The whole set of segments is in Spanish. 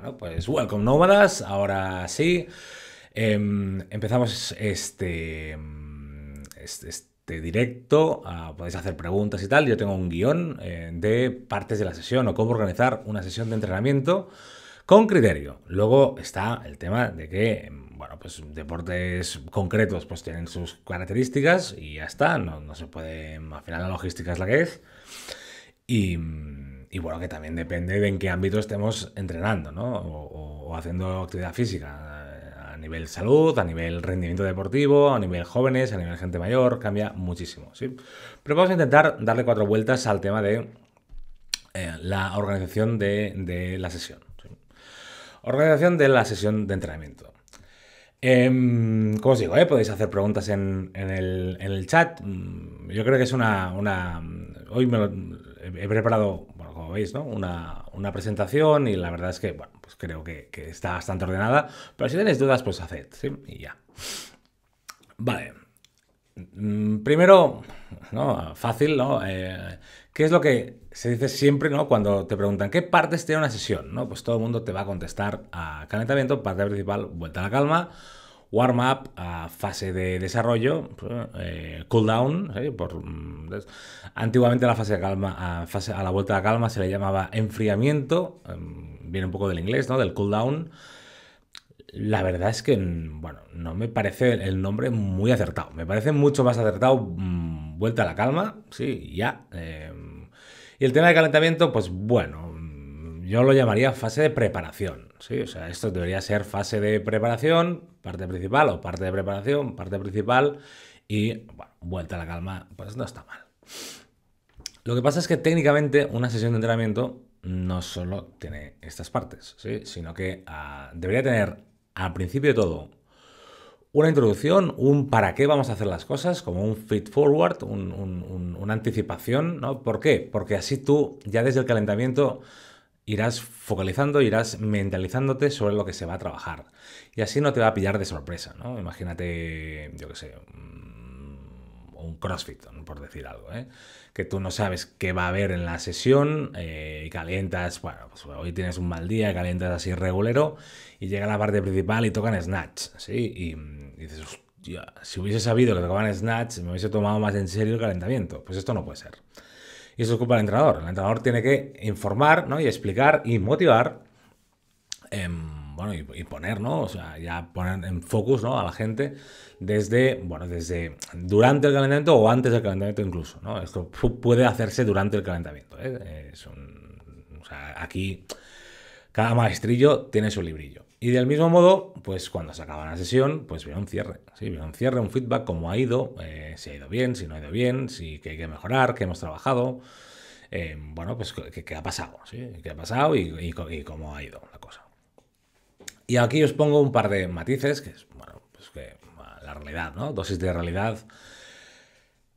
Bueno, pues welcome nómadas, ahora sí. Em, empezamos este, em, este, este, directo, ah, podéis hacer preguntas y tal. Yo tengo un guión eh, de partes de la sesión o cómo organizar una sesión de entrenamiento con criterio. Luego está el tema de que, em, bueno, pues deportes concretos pues tienen sus características y ya está, no, no se puede, al final la logística es la que es. Y y bueno, que también depende de en qué ámbito estemos entrenando, ¿no? O, haciendo actividad física. Eh, a nivel salud, a nivel rendimiento deportivo, a nivel jóvenes, a nivel gente mayor, cambia muchísimo, ¿sí? Pero vamos a intentar darle cuatro vueltas al tema de eh, la organización de, la sesión. Organización de la sesión de entrenamiento. Em, como os digo, eh, podéis hacer preguntas en, el, chat. Mm, yo creo que es una. una... Hoy me he preparado veis, ¿no? Una, presentación y la verdad es que, bueno, pues creo que, está bastante ordenada, pero si tenéis dudas, pues haced, Y ya. Vale. Mm, primero, Fácil, ¿no? Eh, ¿Qué es lo que se dice siempre, Cuando te preguntan, ¿qué partes tiene una sesión? Pues todo el mundo te va a contestar a calentamiento, parte principal, vuelta a la calma, warm-up a fase de desarrollo, eh, down Antiguamente Por, mm, antiguamente la fase de calma, a, fase, a la vuelta de calma se le llamaba enfriamiento, em, viene un poco del inglés, ¿no? Del down La verdad es que, mm, bueno, no me parece el nombre muy acertado. Me parece mucho más acertado mm, vuelta a la calma, sí, ya. Em. y el tema de calentamiento, pues bueno, yo lo llamaría fase de preparación. ¿sí? O sea, esto debería ser fase de preparación, parte principal o parte de preparación, parte principal y vuelta a la calma, pues no está mal. Lo que pasa es que técnicamente una sesión de entrenamiento no solo tiene estas partes, sino que ah, debería tener al principio de todo una introducción, un para qué vamos a hacer las cosas, como un feed forward, una anticipación. ¿no? ¿Por qué? Porque así tú ya desde el calentamiento irás focalizando, irás mentalizándote sobre lo que se va a trabajar. Y así no te va a pillar de sorpresa, ¿no? Imagínate, yo qué sé, mm, un CrossFit, por decir algo, ¿eh? que tú no sabes qué va a haber en la sesión eh, y calientas, bueno, pues hoy tienes un mal día, calientas así regulero y llega la parte principal y tocan snatch, ¿sí? Y, mm, dices, si hubiese sabido que tocaban snatch, me hubiese tomado más en serio el calentamiento. Pues esto no puede ser. Y eso es culpa del entrenador. El entrenador tiene que informar y explicar y motivar. Em, y, poner, ya poner en focus, ¿no? A la gente desde, bueno, desde durante el calentamiento o antes del calentamiento incluso, Esto puede hacerse durante el calentamiento, ¿eh? Es aquí cada maestrillo tiene su librillo. Y del mismo modo, pues cuando se acaba la sesión, pues viene un cierre, ¿sí? un cierre, un feedback, cómo ha ido, eh, si ha ido bien, si no ha ido bien, si hay que mejorar, qué hemos trabajado, eh, bueno, pues qué, ha pasado, ¿sí? qué ha pasado y, cómo ha ido la cosa. Y aquí os pongo un par de matices, que es, bueno, pues que la realidad, ¿no? Dosis de realidad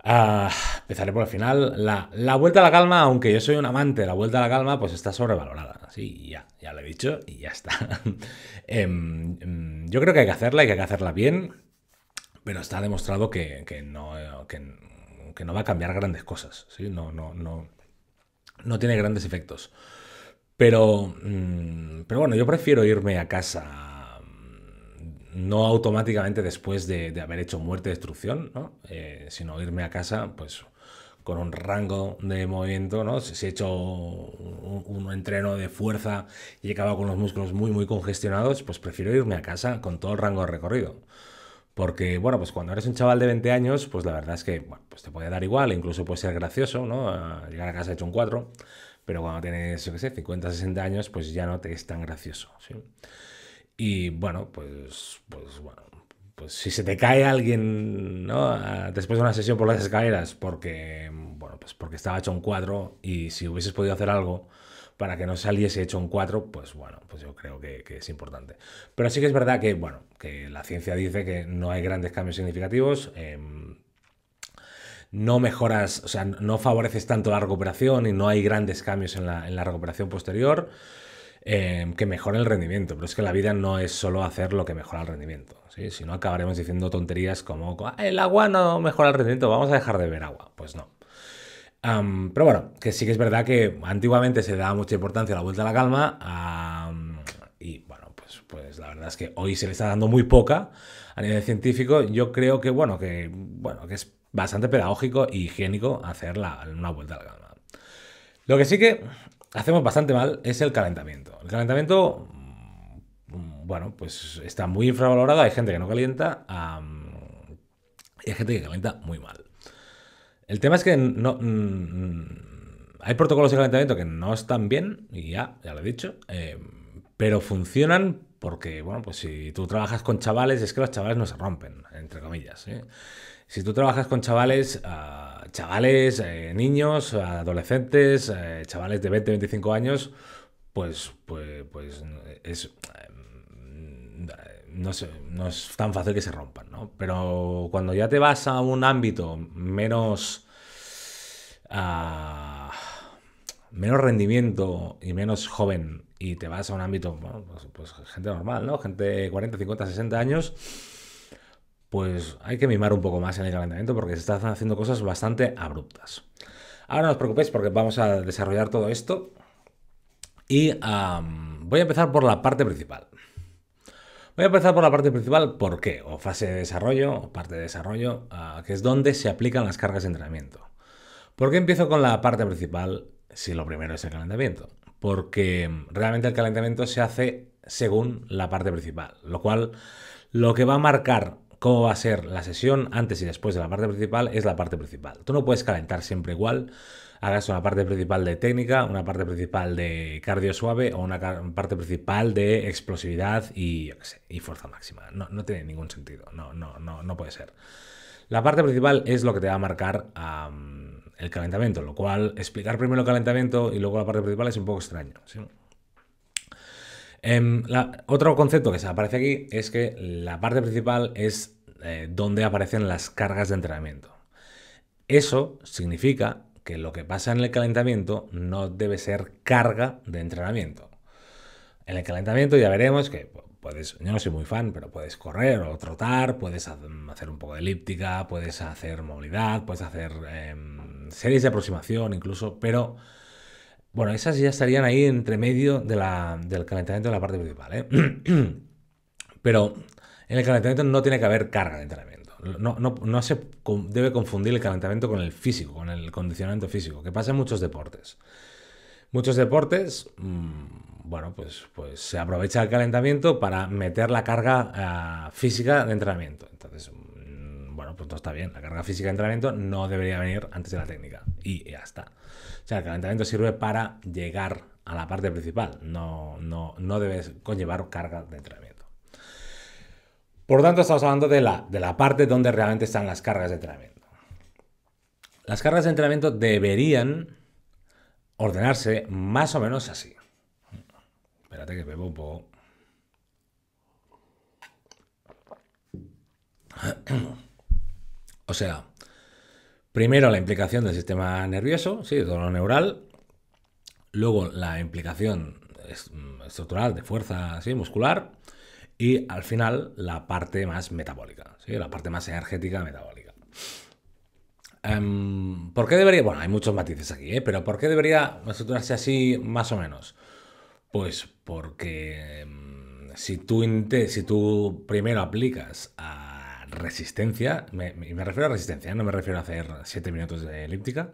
Ah, empezaré por el final. La, vuelta a la calma, aunque yo soy un amante de la vuelta a la calma, pues está sobrevalorada. Sí, ya, ya lo he dicho y ya está. Em, em, yo creo que hay que hacerla y que hay que hacerla bien, pero está demostrado que, no, no va a cambiar grandes cosas. ¿sí? No, no, no, no tiene grandes efectos. Pero, mm, pero bueno, yo prefiero irme a casa no automáticamente después de, haber hecho muerte, destrucción, eh, sino irme a casa, pues con un rango de movimiento, ¿no? Si he hecho un, entreno de fuerza y he acabado con los músculos muy, muy congestionados, pues prefiero irme a casa con todo el rango de recorrido. Porque, bueno, pues cuando eres un chaval de 20 años, pues la verdad es que, pues te puede dar igual, incluso puede ser gracioso, ¿no? llegar a casa hecho un 4, pero cuando tienes, yo qué sé, 50, 60 años, pues ya no te es tan gracioso, ¿sí? Y bueno, pues, pues, bueno, pues si se te cae alguien ¿no? Ah, después de una sesión por las escaleras porque, bueno, pues porque estaba hecho un cuatro y si hubieses podido hacer algo para que no saliese hecho un cuatro pues bueno, pues yo creo que, es importante. Pero sí que es verdad que, bueno, que la ciencia dice que no hay grandes cambios significativos. Em, no mejoras, o sea, no favoreces tanto la recuperación y no hay grandes cambios en la, en la recuperación posterior. Em, que mejore el rendimiento. Pero es que la vida no es solo hacer lo que mejora el rendimiento. ¿sí? Si no, acabaremos diciendo tonterías como el agua no mejora el rendimiento, vamos a dejar de beber agua. Pues no. pero bueno, que sí que es verdad que antiguamente se daba mucha importancia a la vuelta a la calma y bueno, pues, pues la verdad es que hoy se le está dando muy poca a nivel científico. Yo creo que bueno, que, bueno, que es bastante pedagógico y higiénico hacer la, una vuelta a la calma. Lo que sí que hacemos bastante mal es el calentamiento. El calentamiento, mm, bueno, pues está muy infravalorado. Hay gente que no calienta y hay gente que calienta muy mal. El tema es que no, mm, mm, hay protocolos de calentamiento que no están bien, y ya, ya lo he dicho, em, pero funcionan porque, bueno, pues si tú trabajas con chavales, es que los chavales no se rompen, entre comillas. ¿eh? si tú trabajas con chavales, ah, chavales, eh, niños, adolescentes, eh, chavales de 20, 25 años, pues, pues, pues es, mm, no es, tan fácil que se rompan, ¿no? Pero cuando ya te vas a un ámbito menos... Ah, menos rendimiento y menos joven y te vas a un ámbito, pues, pues, gente normal, ¿no? Gente de 40, 50, 60 años, pues hay que mimar un poco más en el calentamiento porque se están haciendo cosas bastante abruptas. Ahora no os preocupéis porque vamos a desarrollar todo esto y voy a empezar por la parte principal. Voy a empezar por la parte principal, ¿por qué? O fase de desarrollo, o parte de desarrollo, ah, que es donde se aplican las cargas de entrenamiento. ¿Por qué empiezo con la parte principal si lo primero es el calentamiento? Porque realmente el calentamiento se hace según la parte principal, lo cual lo que va a marcar cómo va a ser la sesión antes y después de la parte principal es la parte principal. Tú no puedes calentar siempre igual. Hagas una parte principal de técnica, una parte principal de cardio suave o una parte principal de explosividad y, fuerza máxima. No, tiene ningún sentido. No, no, no, no puede ser. La parte principal es lo que te va a marcar el calentamiento, lo cual explicar primero el calentamiento y luego la parte principal es un poco extraño. Em, otro concepto que se aparece aquí es que la parte principal es eh, donde aparecen las cargas de entrenamiento. Eso significa que lo que pasa en el calentamiento no debe ser carga de entrenamiento. En el calentamiento ya veremos que puedes, yo no soy muy fan, pero puedes correr o trotar, puedes hacer un poco de elíptica, puedes hacer movilidad, puedes hacer em, series de aproximación incluso, pero bueno, esas ya estarían ahí entre medio del calentamiento de la parte principal. ¿eh? Pero en el calentamiento no tiene que haber carga de entrenamiento. No, se debe confundir el calentamiento con el físico, con el condicionamiento físico, que pasa en muchos deportes. Muchos deportes, mm, bueno, pues, pues se aprovecha el calentamiento para meter la carga ah, física de entrenamiento. Entonces, pues está bien. La carga física de entrenamiento no debería venir antes de la técnica. Y ya está. O sea, el calentamiento sirve para llegar a la parte principal. No, no, no debes conllevar carga de entrenamiento. Por tanto, estamos hablando de la, de la parte donde realmente están las cargas de entrenamiento. Las cargas de entrenamiento deberían ordenarse más o menos así. Espérate que bebo un poco. O sea, primero la implicación del sistema nervioso, sí, dolor neural, luego la implicación mm, estructural de fuerza ¿sí? muscular y al final la parte más metabólica, la parte más energética metabólica. Em, ¿Por qué debería? Bueno, hay muchos matices aquí, ¿eh? pero ¿por qué debería estructurarse así más o menos? Pues porque em, si, tú si tú primero aplicas a resistencia, me, me refiero a resistencia, no me refiero a hacer 7 minutos de elíptica,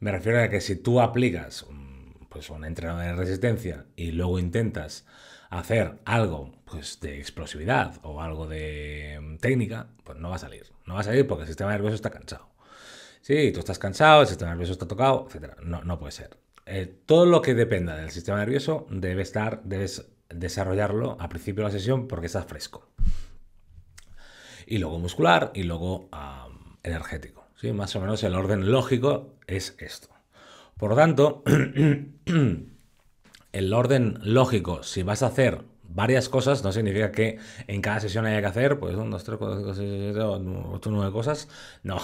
me refiero a que si tú aplicas un, pues, entrenador de resistencia y luego intentas hacer algo pues, de explosividad o algo de mm, técnica, pues no va a salir. No va a salir porque el sistema nervioso está cansado. Sí, tú estás cansado, el sistema nervioso está tocado, etcétera, No, no puede ser. Eh, todo lo que dependa del sistema nervioso debe estar, debes desarrollarlo al principio de la sesión porque estás fresco y luego muscular y luego energético. ¿sí? Más o menos el orden lógico es esto. Por lo tanto, el orden lógico, si vas a hacer varias cosas, no significa que en cada sesión haya que hacer, pues, un, dos tres 4, 5, 6, 9 cosas, no.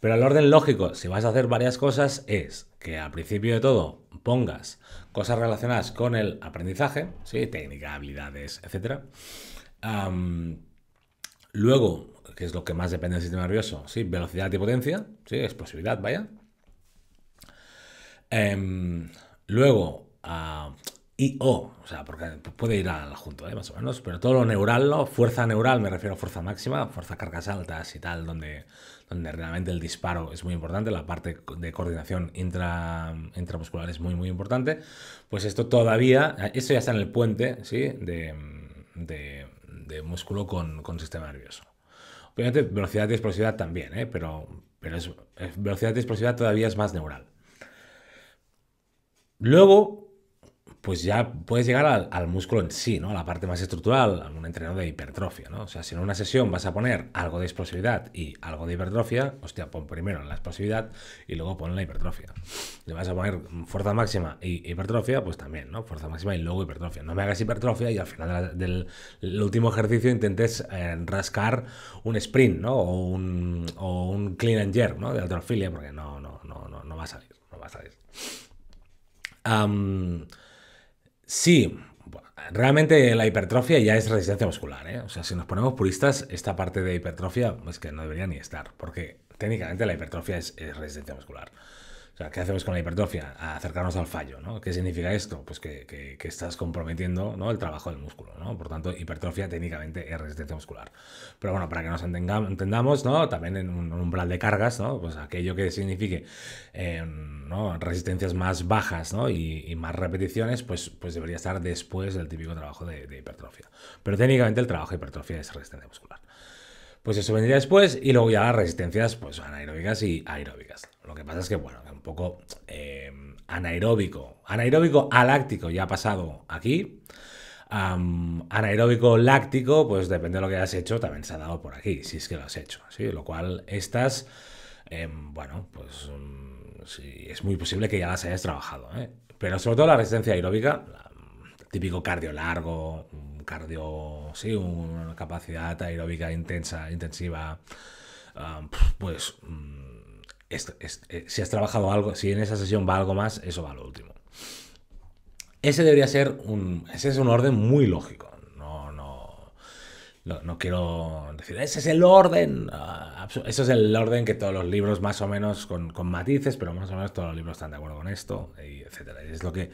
Pero el orden lógico, si vas a hacer varias cosas, es que al principio de todo pongas cosas relacionadas con el aprendizaje, ¿sí? técnica, habilidades, etcétera. Luego, que es lo que más depende del sistema nervioso, sí, velocidad y potencia, sí, explosividad, vaya. Em, luego, a O, sea, porque puede ir al junto, ¿eh? más o menos, pero todo lo neural, fuerza neural, me refiero a fuerza máxima, fuerza cargas altas y tal, donde, donde realmente el disparo es muy importante, la parte de coordinación intra, intramuscular es muy, muy importante, pues esto todavía, esto ya está en el puente, ¿sí? de de músculo con, sistema nervioso. Obviamente, velocidad de explosividad también, ¿eh? pero, pero velocidad de explosividad todavía es más neural. Luego, pues ya puedes llegar al, músculo en sí, ¿no? A la parte más estructural, a un entrenador de hipertrofia, ¿no? O sea, si en una sesión vas a poner algo de explosividad y algo de hipertrofia, hostia, pon primero la explosividad y luego pon la hipertrofia. Le vas a poner fuerza máxima y hipertrofia, pues también, ¿no? Fuerza máxima y luego hipertrofia. No me hagas hipertrofia y al final del, último ejercicio intentes eh, rascar un sprint, ¿no? O un, o un clean and jerk, ¿no? De alterofilia, porque no, no, no, no, va a salir, no va a salir. Sí, realmente la hipertrofia ya es resistencia muscular. ¿eh? O sea, si nos ponemos puristas, esta parte de hipertrofia es que no debería ni estar, porque técnicamente la hipertrofia es resistencia muscular. O sea, ¿qué hacemos con la hipertrofia? acercarnos al fallo, ¿no? ¿Qué significa esto? Pues que, estás comprometiendo ¿no? el trabajo del músculo, ¿no? Por tanto, hipertrofia técnicamente es resistencia muscular. Pero bueno, para que nos entendamos, ¿no? También en un, umbral de cargas, ¿no? Pues aquello que signifique eh, resistencias más bajas y, más repeticiones, pues, pues, debería estar después del típico trabajo de, hipertrofia. Pero técnicamente el trabajo de hipertrofia es resistencia muscular pues eso vendría después y luego ya las resistencias pues anaeróbicas y aeróbicas. Lo que pasa es que, bueno, poco em, anaeróbico. Anaeróbico aláctico ya ha pasado aquí. anaeróbico láctico, pues depende de lo que hayas hecho, también se ha dado por aquí, si es que lo has hecho. ¿sí? Lo cual, estas, em, bueno, pues mm, es muy posible que ya las hayas trabajado. ¿eh? Pero sobre todo la resistencia aeróbica, mm, típico cardio largo, cardio, sí, una capacidad aeróbica intensa, intensiva, pues mm, eh, si has trabajado algo, si en esa sesión va algo más, eso va a lo último. Ese debería ser un, ese es un orden muy lógico. No, no, no, quiero decir, ese es el orden. eso es el orden que todos los libros, más o menos con, matices, pero más o menos todos los libros están de acuerdo con esto, y etc. Es lo que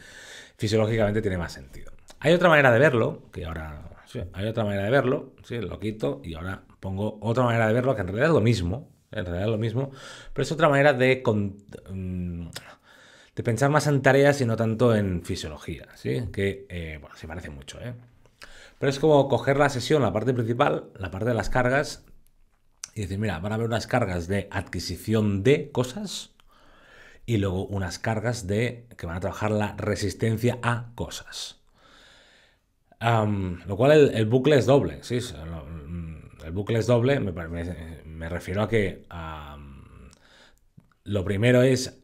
fisiológicamente tiene más sentido. Hay otra manera de verlo, que ahora. hay otra manera de verlo, sí, lo quito y ahora pongo otra manera de verlo que en realidad es lo mismo, en realidad lo mismo, pero es otra manera de, mm, de pensar más en tareas y no tanto en fisiología, ¿sí? Que, eh, bueno, se parece mucho, ¿eh? Pero es como coger la sesión, la parte principal, la parte de las cargas, y decir, mira, van a haber unas cargas de adquisición de cosas y luego unas cargas de que van a trabajar la resistencia a cosas. lo cual el, bucle es doble, ¿sí? Mm, el bucle es doble, me, parece me refiero a que lo primero es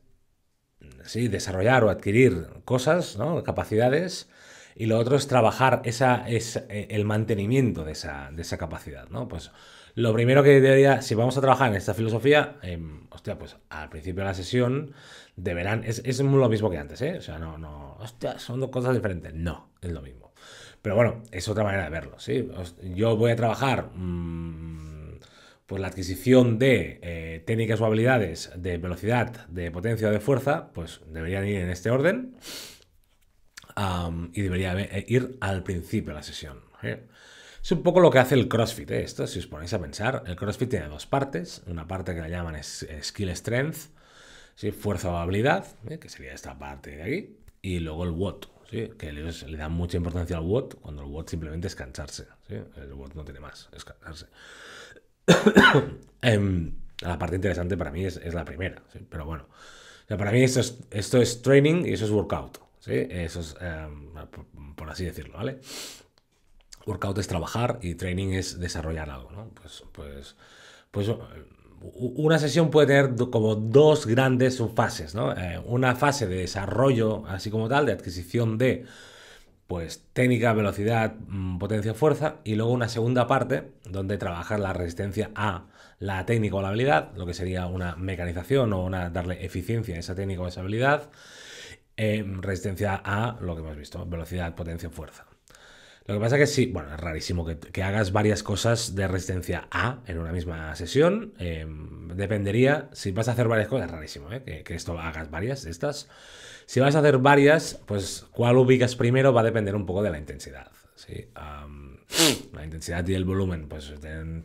sí, desarrollar o adquirir cosas, ¿no? capacidades, y lo otro es trabajar esa, es eh, el mantenimiento de esa, capacidad. ¿no? Pues lo primero que diría si vamos a trabajar en esta filosofía, em, pues al principio de la sesión deberán, es, es lo mismo que antes, ¿eh? no, no, son dos cosas diferentes, no, es lo mismo. Pero bueno, es otra manera de verlo, ¿sí? Yo voy a trabajar... Mm, pues la adquisición de eh, técnicas o habilidades de velocidad, de potencia o de fuerza, pues deberían ir en este orden y debería eh, ir al principio de la sesión. ¿eh? Es un poco lo que hace el CrossFit, esto, si os ponéis a pensar. El CrossFit tiene dos partes, una parte que la llaman Skill Strength, ¿sí? fuerza o habilidad, que sería esta parte de aquí, y luego el WOT, que le dan mucha importancia al WOT, cuando el WOT simplemente es cansarse. El WOT no tiene más, es cansarse. Em, la parte interesante para mí es, la primera, pero bueno. para mí esto es, esto es training y eso es workout, Eso es, em, por, así decirlo, ¿vale? Workout es trabajar y training es desarrollar algo, Pues, pues, pues una sesión puede tener como dos grandes subfases, ¿no? Eh, una fase de desarrollo, así como tal, de adquisición de pues técnica, velocidad, mm, potencia, fuerza, y luego una segunda parte donde trabajar la resistencia a la técnica o la habilidad, lo que sería una mecanización o una darle eficiencia a esa técnica o esa habilidad, eh, resistencia a lo que hemos visto, velocidad, potencia, fuerza. Lo que pasa que sí, bueno, es rarísimo que, hagas varias cosas de resistencia A en una misma sesión. Eh, dependería, si vas a hacer varias cosas, es rarísimo eh, que, que esto hagas varias de estas. Si vas a hacer varias, pues cuál ubicas primero va a depender un poco de la intensidad. Mm. la intensidad y el volumen, pues tienen,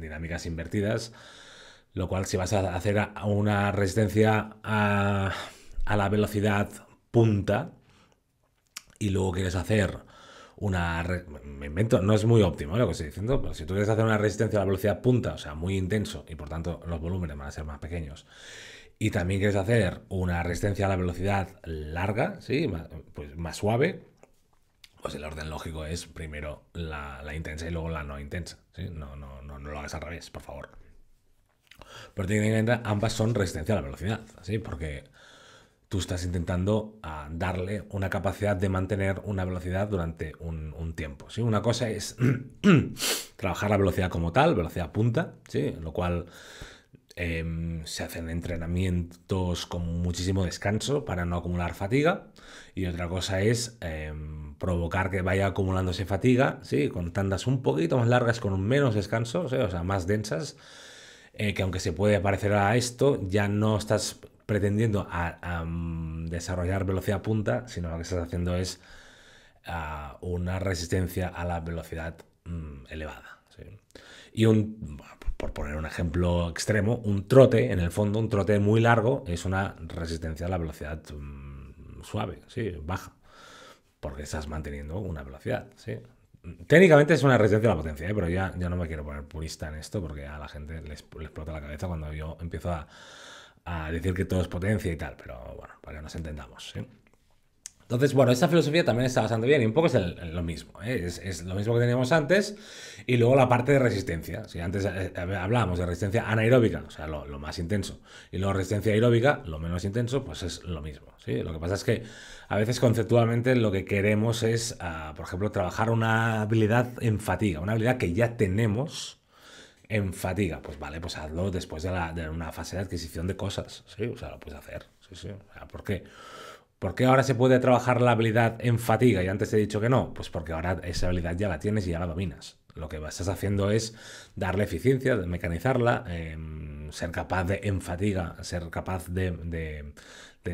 dinámicas invertidas, lo cual si vas a hacer una resistencia a, a la velocidad punta y luego quieres hacer una. Me invento, no es muy óptimo ¿eh? lo que estoy diciendo, pero si tú quieres hacer una resistencia a la velocidad punta, o sea, muy intenso, y por tanto los volúmenes van a ser más pequeños, y también quieres hacer una resistencia a la velocidad larga, ¿sí? Más, pues más suave, pues el orden lógico es primero la, intensa y luego la no intensa. ¿sí? No, no, no, lo hagas al revés, por favor. Pero técnicamente ambas son resistencia a la velocidad, ¿sí? porque tú estás intentando ah, darle una capacidad de mantener una velocidad durante un, tiempo. ¿sí? Una cosa es trabajar la velocidad como tal, velocidad punta, ¿sí? lo cual Em, se hacen entrenamientos con muchísimo descanso para no acumular fatiga. Y otra cosa es em, provocar que vaya acumulándose fatiga, ¿sí? con tandas un poquito más largas, con menos descanso, o sea, más densas. Eh, que aunque se puede parecer a esto, ya no estás pretendiendo a, mm, desarrollar velocidad punta, sino lo que estás haciendo es ah, una resistencia a la velocidad mm, elevada. Y un, por poner un ejemplo extremo, un trote, en el fondo, un trote muy largo es una resistencia a la velocidad mm, suave, sí, baja, porque estás manteniendo una velocidad, sí. Técnicamente es una resistencia a la potencia, ¿eh? pero ya, ya no me quiero poner purista en esto porque a la gente le explota la cabeza cuando yo empiezo a, decir que todo es potencia y tal, pero bueno, para que nos entendamos, ¿sí? Entonces, bueno, esta filosofía también está bastante bien y un poco es lo mismo, ¿eh? es, lo mismo que teníamos antes y luego la parte de resistencia, si antes eh, eh, hablábamos de resistencia anaeróbica, o sea, lo, más intenso, y luego resistencia aeróbica, lo menos intenso, pues es lo mismo, ¿sí? Lo que pasa es que a veces conceptualmente lo que queremos es, ah, por ejemplo, trabajar una habilidad en fatiga, una habilidad que ya tenemos, en fatiga. Pues vale, pues hazlo después de, una fase de adquisición de cosas. Sí, o sea, lo puedes hacer. Sí, sí. O ¿Por qué? ¿Por qué ahora se puede trabajar la habilidad en fatiga y antes he dicho que no? Pues porque ahora esa habilidad ya la tienes y ya la dominas. Lo que estás haciendo es darle eficiencia, mecanizarla, em, ser capaz de en fatiga, ser capaz de,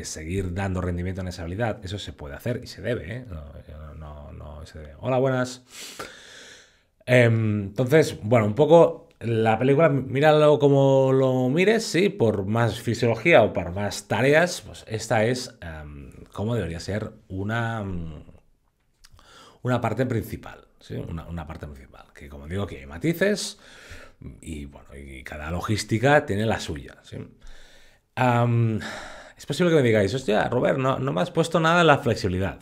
seguir dando rendimiento en esa habilidad. Eso se puede hacer y se debe, ¿eh? Hola, buenas. Em, entonces, bueno, un poco la película, míralo como lo mires, sí, por más fisiología o por más tareas, pues esta es em, como debería ser una, mm, una parte principal. Una, parte principal. Que como digo, que hay matices y bueno, y cada logística tiene la suya. es posible que me digáis, hostia, Robert, no, no me has puesto nada en la flexibilidad.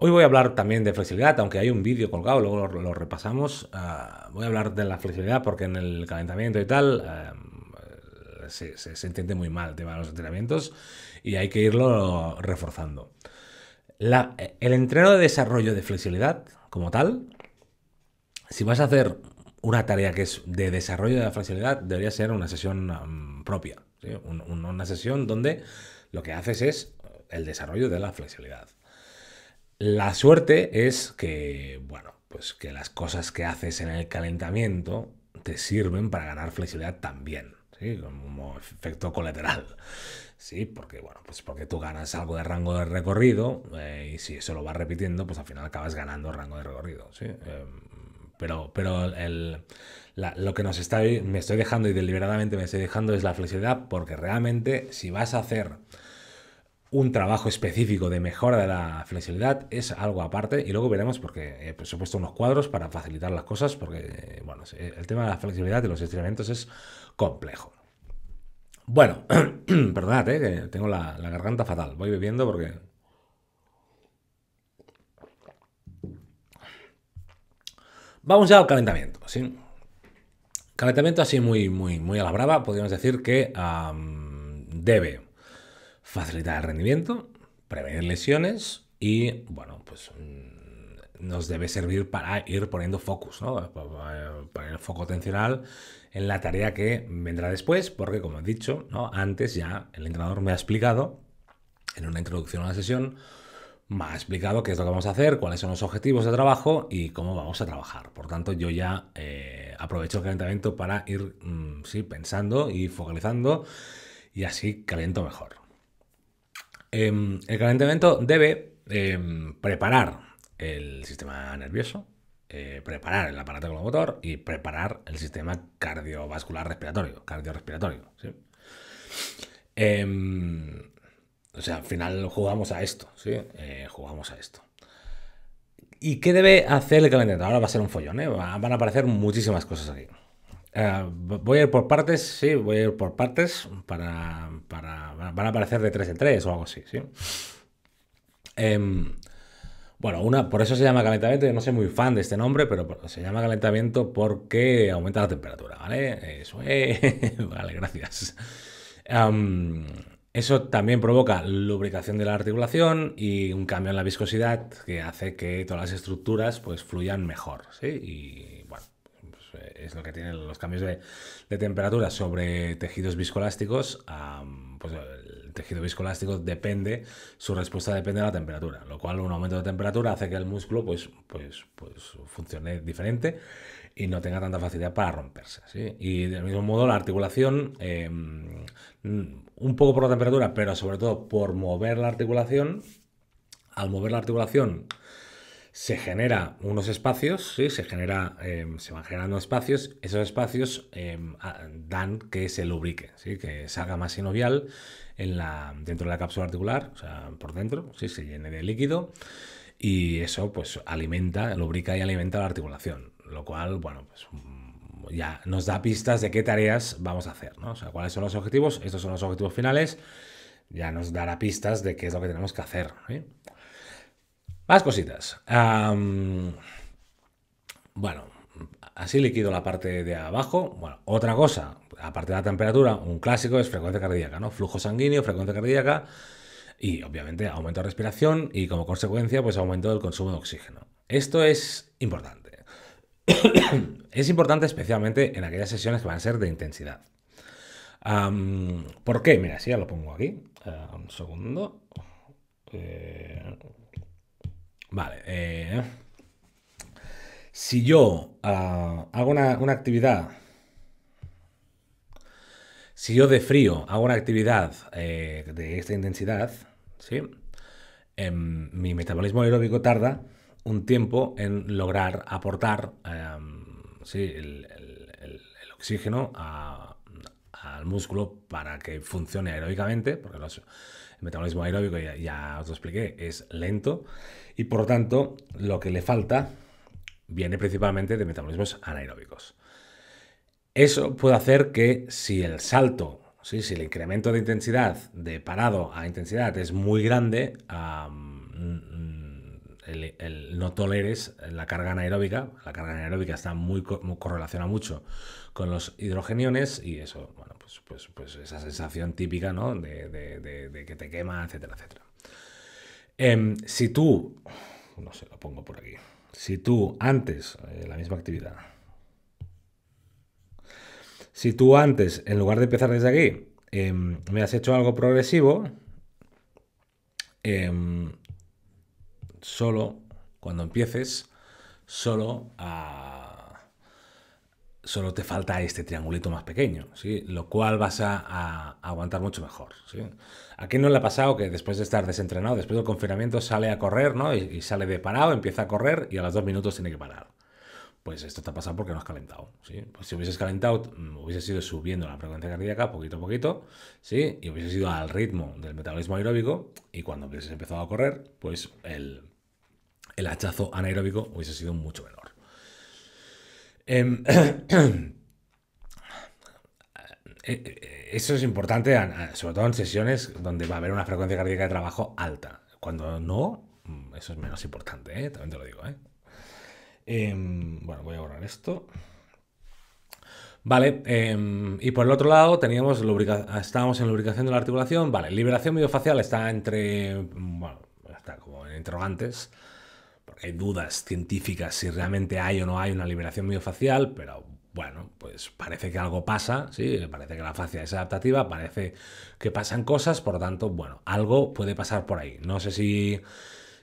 Hoy voy a hablar también de flexibilidad, aunque hay un vídeo colgado, luego lo, repasamos. Ah, voy a hablar de la flexibilidad porque en el calentamiento y tal em, se, se, entiende muy mal el tema de los entrenamientos y hay que irlo reforzando. el entreno de desarrollo de flexibilidad, como tal, si vas a hacer una tarea que es de desarrollo de la flexibilidad, debería ser una sesión um, propia. una sesión donde lo que haces es el desarrollo de la flexibilidad. La suerte es que, bueno, pues que las cosas que haces en el calentamiento te sirven para ganar flexibilidad también como efecto colateral. Sí, porque bueno, pues porque tú ganas algo de rango de recorrido eh, y si eso lo vas repitiendo, pues al final acabas ganando rango de recorrido. ¿sí? Em, pero, pero el, lo que nos está, me estoy dejando y deliberadamente me estoy dejando es la flexibilidad porque realmente si vas a hacer un trabajo específico de mejora de la flexibilidad es algo aparte y luego veremos porque eh, pues, he puesto unos cuadros para facilitar las cosas porque eh, bueno, el tema de la flexibilidad y los estiramientos es complejo. Bueno, perdonad, eh, que tengo la, garganta fatal, voy bebiendo porque... Vamos ya al calentamiento, Calentamiento así muy, muy, muy a la brava, podríamos decir que debe facilitar el rendimiento, prevenir lesiones y, bueno, pues mm, nos debe servir para ir poniendo focus, ¿no? Poner el foco atencional en la tarea que vendrá después, porque como he dicho, ¿no? Antes ya el entrenador me ha explicado, en una introducción a la sesión, me ha explicado qué es lo que vamos a hacer, cuáles son los objetivos de trabajo y cómo vamos a trabajar. Por tanto, yo ya eh, aprovecho el calentamiento para ir mm, pensando y focalizando y así caliento mejor. Em, el calentamiento debe em, preparar el sistema nervioso, eh, preparar el aparato locomotor y preparar el sistema cardiovascular respiratorio, cardiorrespiratorio. ¿sí? Em, o sea, al final jugamos a esto, ¿sí? Eh, jugamos a esto. ¿Y qué debe hacer el calentamiento? Ahora va a ser un follón, ¿eh? van a aparecer muchísimas cosas aquí. Eh, voy a ir por partes, sí, voy a ir por partes para, para van a aparecer de tres en tres o algo así, sí. Em, bueno, una, por eso se llama calentamiento, yo no soy muy fan de este nombre, pero se llama calentamiento porque aumenta la temperatura, ¿vale? Eso eh, vale, gracias. Em, eso también provoca lubricación de la articulación y un cambio en la viscosidad que hace que todas las estructuras pues fluyan mejor, ¿sí? Y es lo que tienen los cambios de, temperatura sobre tejidos viscoelásticos. pues el tejido viscoelástico depende, su respuesta depende de la temperatura, lo cual un aumento de temperatura hace que el músculo pues, pues, pues funcione diferente y no tenga tanta facilidad para romperse. Y del mismo modo la articulación, em, un poco por la temperatura, pero sobre todo por mover la articulación, al mover la articulación se genera unos espacios, ¿sí? se, genera, em, se van generando espacios, esos espacios em, dan que se lubrique, ¿sí? que salga más sinovial en la, dentro de la cápsula articular, o sea, por dentro, ¿sí? se llene de líquido y eso pues alimenta, lubrica y alimenta la articulación, lo cual, bueno, pues mm, ya nos da pistas de qué tareas vamos a hacer, ¿no? O sea, cuáles son los objetivos, estos son los objetivos finales, ya nos dará pistas de qué es lo que tenemos que hacer. Más cositas. bueno, así liquido la parte de abajo. Bueno, otra cosa, aparte de la temperatura, un clásico es frecuencia cardíaca, ¿no? Flujo sanguíneo, frecuencia cardíaca y obviamente aumento de respiración y como consecuencia, pues aumento del consumo de oxígeno. Esto es importante. es importante especialmente en aquellas sesiones que van a ser de intensidad. ¿Por qué? Mira, si ya lo pongo aquí. Ah, un segundo. Eh, Vale. Eh, si yo ah, hago una, actividad, si yo de frío hago una actividad eh, de esta intensidad, ¿sí? Em, mi metabolismo aeróbico tarda un tiempo en lograr aportar em, el, oxígeno al músculo para que funcione aeróbicamente, porque el metabolismo aeróbico, ya, os lo expliqué, es lento y por lo tanto lo que le falta viene principalmente de metabolismos anaeróbicos. Eso puede hacer que si el salto, si el incremento de intensidad de parado a intensidad es muy grande, mm, no toleres la carga anaeróbica. La carga anaeróbica está muy, correlacionada mucho con los hidrogeniones y eso pues, pues, pues, esa sensación típica, De, que te quema, etcétera, etcétera. Em, si tú, no sé, lo pongo por aquí. Si tú antes, eh, la misma actividad. Si tú antes, en lugar de empezar desde aquí, em, me has hecho algo progresivo, em, solo cuando empieces, solo a solo te falta este triangulito más pequeño, ¿sí? lo cual vas a, aguantar mucho mejor. ¿A quién no le ha pasado que después de estar desentrenado, después del confinamiento, sale a correr y, sale de parado, empieza a correr y a los dos minutos tiene que parar? Pues esto te ha pasado porque no has calentado. ¿sí? Pues si hubieses calentado, mm, hubieses ido subiendo la frecuencia cardíaca poquito a poquito ¿sí? y hubieses ido al ritmo del metabolismo aeróbico y cuando hubieses empezado a correr, pues el, el hachazo anaeróbico hubiese sido mucho menor. Em, eh, eh, eh, eso es importante, sobre todo en sesiones donde va a haber una frecuencia cardíaca de trabajo alta. Cuando no, mm, eso es menos importante, también te lo digo. Em, bueno, voy a borrar esto. Vale, em, y por el otro lado teníamos estábamos en lubricación de la articulación. Vale, liberación miofacial está entre, mm, bueno, está como en interrogantes hay dudas científicas si realmente hay o no hay una liberación miofacial, pero bueno, pues parece que algo pasa, sí, parece que la fascia es adaptativa, parece que pasan cosas, por lo tanto, bueno, algo puede pasar por ahí. No sé si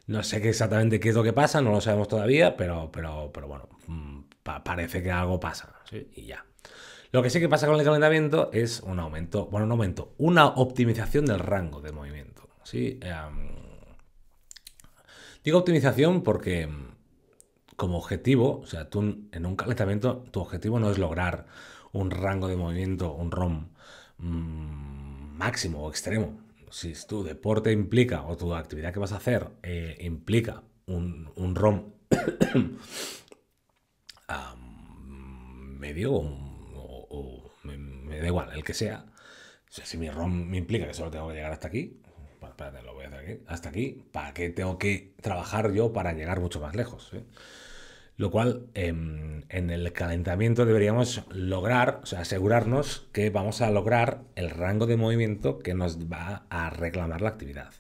no sé qué exactamente qué es lo que pasa, no lo sabemos todavía, pero pero pero bueno, mm, parece que algo pasa, y ya. Lo que sí que pasa con el calentamiento es un aumento, bueno, un aumento, una optimización del rango de movimiento, ¿sí? Em, Digo optimización porque mm, como objetivo, o sea, tú en un calentamiento, tu objetivo no es lograr un rango de movimiento, un ROM mm, máximo o extremo. Si tu deporte implica o tu actividad que vas a hacer eh, implica un, ROM medio o, me, da igual, el que sea. sea, si mi ROM me implica que solo tengo que llegar hasta aquí, espérate, lo voy a hacer hasta aquí, ¿para qué tengo que trabajar yo para llegar mucho más lejos? Lo cual em, en el calentamiento deberíamos lograr, asegurarnos que vamos a lograr el rango de movimiento que nos va a reclamar la actividad.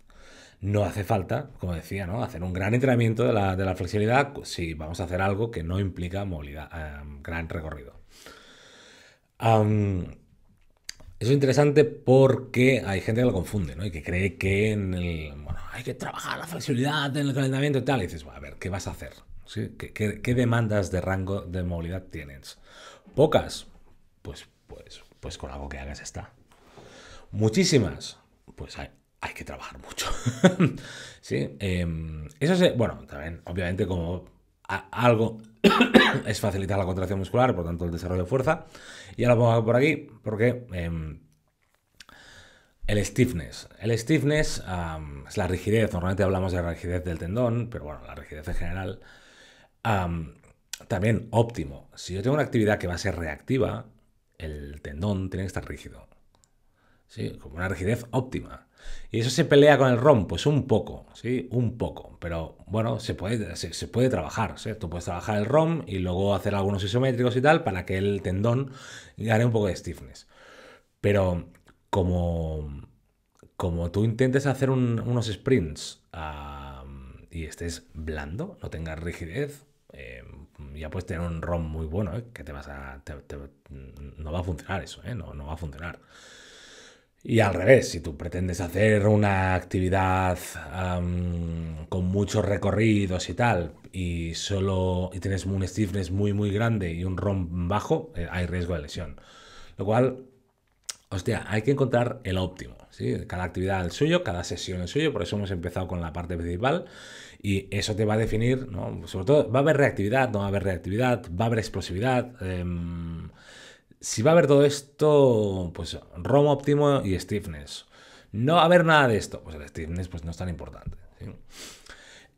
No hace falta, como decía, ¿no? hacer un gran entrenamiento de la, flexibilidad si vamos a hacer algo que no implica movilidad, em, gran recorrido. Eso es interesante porque hay gente que lo confunde, ¿no? Y que cree que en bueno, hay que trabajar la flexibilidad en el calentamiento y tal. Y dices, a ver, ¿qué vas a hacer? ¿Qué, demandas de rango de movilidad tienes? ¿Pocas? Pues, pues, pues con algo que hagas está. ¿Muchísimas? Pues hay, que trabajar mucho. ¿Sí? Em, eso es, bueno, también, obviamente, como algo es facilitar la contracción muscular, por tanto el desarrollo de fuerza. Y ahora lo pongo por aquí porque em, el stiffness. El stiffness es la rigidez, normalmente hablamos de la rigidez del tendón, pero bueno, la rigidez en general. también óptimo. Si yo tengo una actividad que va a ser reactiva, el tendón tiene que estar rígido. Sí, como una rigidez óptima. Y eso se pelea con el ROM, pues un poco, ¿sí? Un poco. Pero bueno, se puede, se, puede trabajar, Tú puedes trabajar el ROM y luego hacer algunos isométricos y tal para que el tendón gane un poco de stiffness. Pero como, como tú intentes hacer unos sprints y estés blando, no tengas rigidez, em, ya puedes tener un ROM muy bueno, ¿eh? que te vas a... no va a funcionar eso, ¿eh? no va a funcionar. Y al revés, si tú pretendes hacer una actividad con muchos recorridos y tal, y solo y tienes un stiffness muy muy grande y un ROM bajo, eh, hay riesgo de lesión. Lo cual, hostia, hay que encontrar el óptimo. ¿sí? Cada actividad el suyo, cada sesión el suyo, por eso hemos empezado con la parte principal. Y eso te va a definir, ¿no? sobre todo, va a haber reactividad, no va a haber reactividad, va a haber explosividad. Em, si va a haber todo esto, pues Romo óptimo y Stiffness. No va a haber nada de esto. Pues el Stiffness pues, no es tan importante.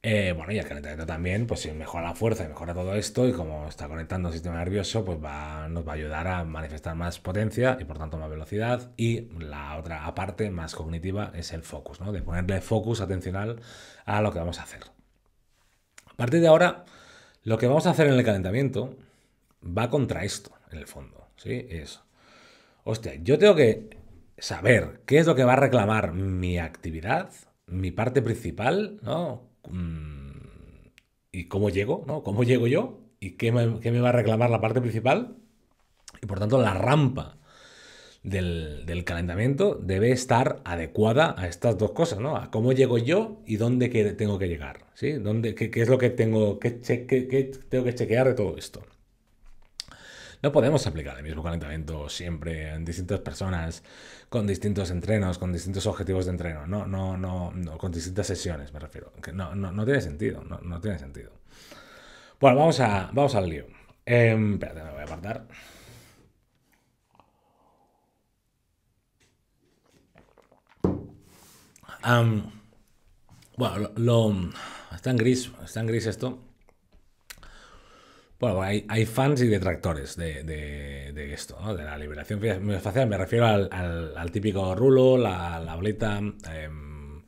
Eh, bueno, y el calentamiento también, pues si mejora la fuerza y mejora todo esto, y como está conectando el sistema nervioso, pues nos va a ayudar a manifestar más potencia y por tanto más velocidad. Y la otra parte más cognitiva es el focus, ¿no? De ponerle focus atencional a lo que vamos a hacer. A partir de ahora, lo que vamos a hacer en el calentamiento va contra esto, en el fondo. ¿sí? hostia, yo tengo que saber qué es lo que va a reclamar mi actividad, mi parte principal, ¿no? Mm, y cómo llego, ¿no? ¿Cómo llego yo? ¿Y qué me, va a reclamar la parte principal? Y por tanto, la rampa del, calentamiento debe estar adecuada a estas dos cosas, ¿no? A cómo llego yo y dónde tengo que llegar, ¿sí? ¿Dónde, qué, es lo tengo que tengo que chequear de todo esto? No podemos aplicar el mismo calentamiento siempre en distintas personas, con distintos entrenos, con distintos objetivos de entreno, no, no, no, no con distintas sesiones me refiero. Que no, no, tiene sentido, no, no tiene sentido. Bueno, vamos, a, vamos al lío. Eh, espérate, me voy a apartar. bueno, lo, está en gris, está en gris esto. Bueno, hay, fans y detractores de, esto, de la liberación facial. Me refiero al, típico rulo, la, boleta, etc. Em,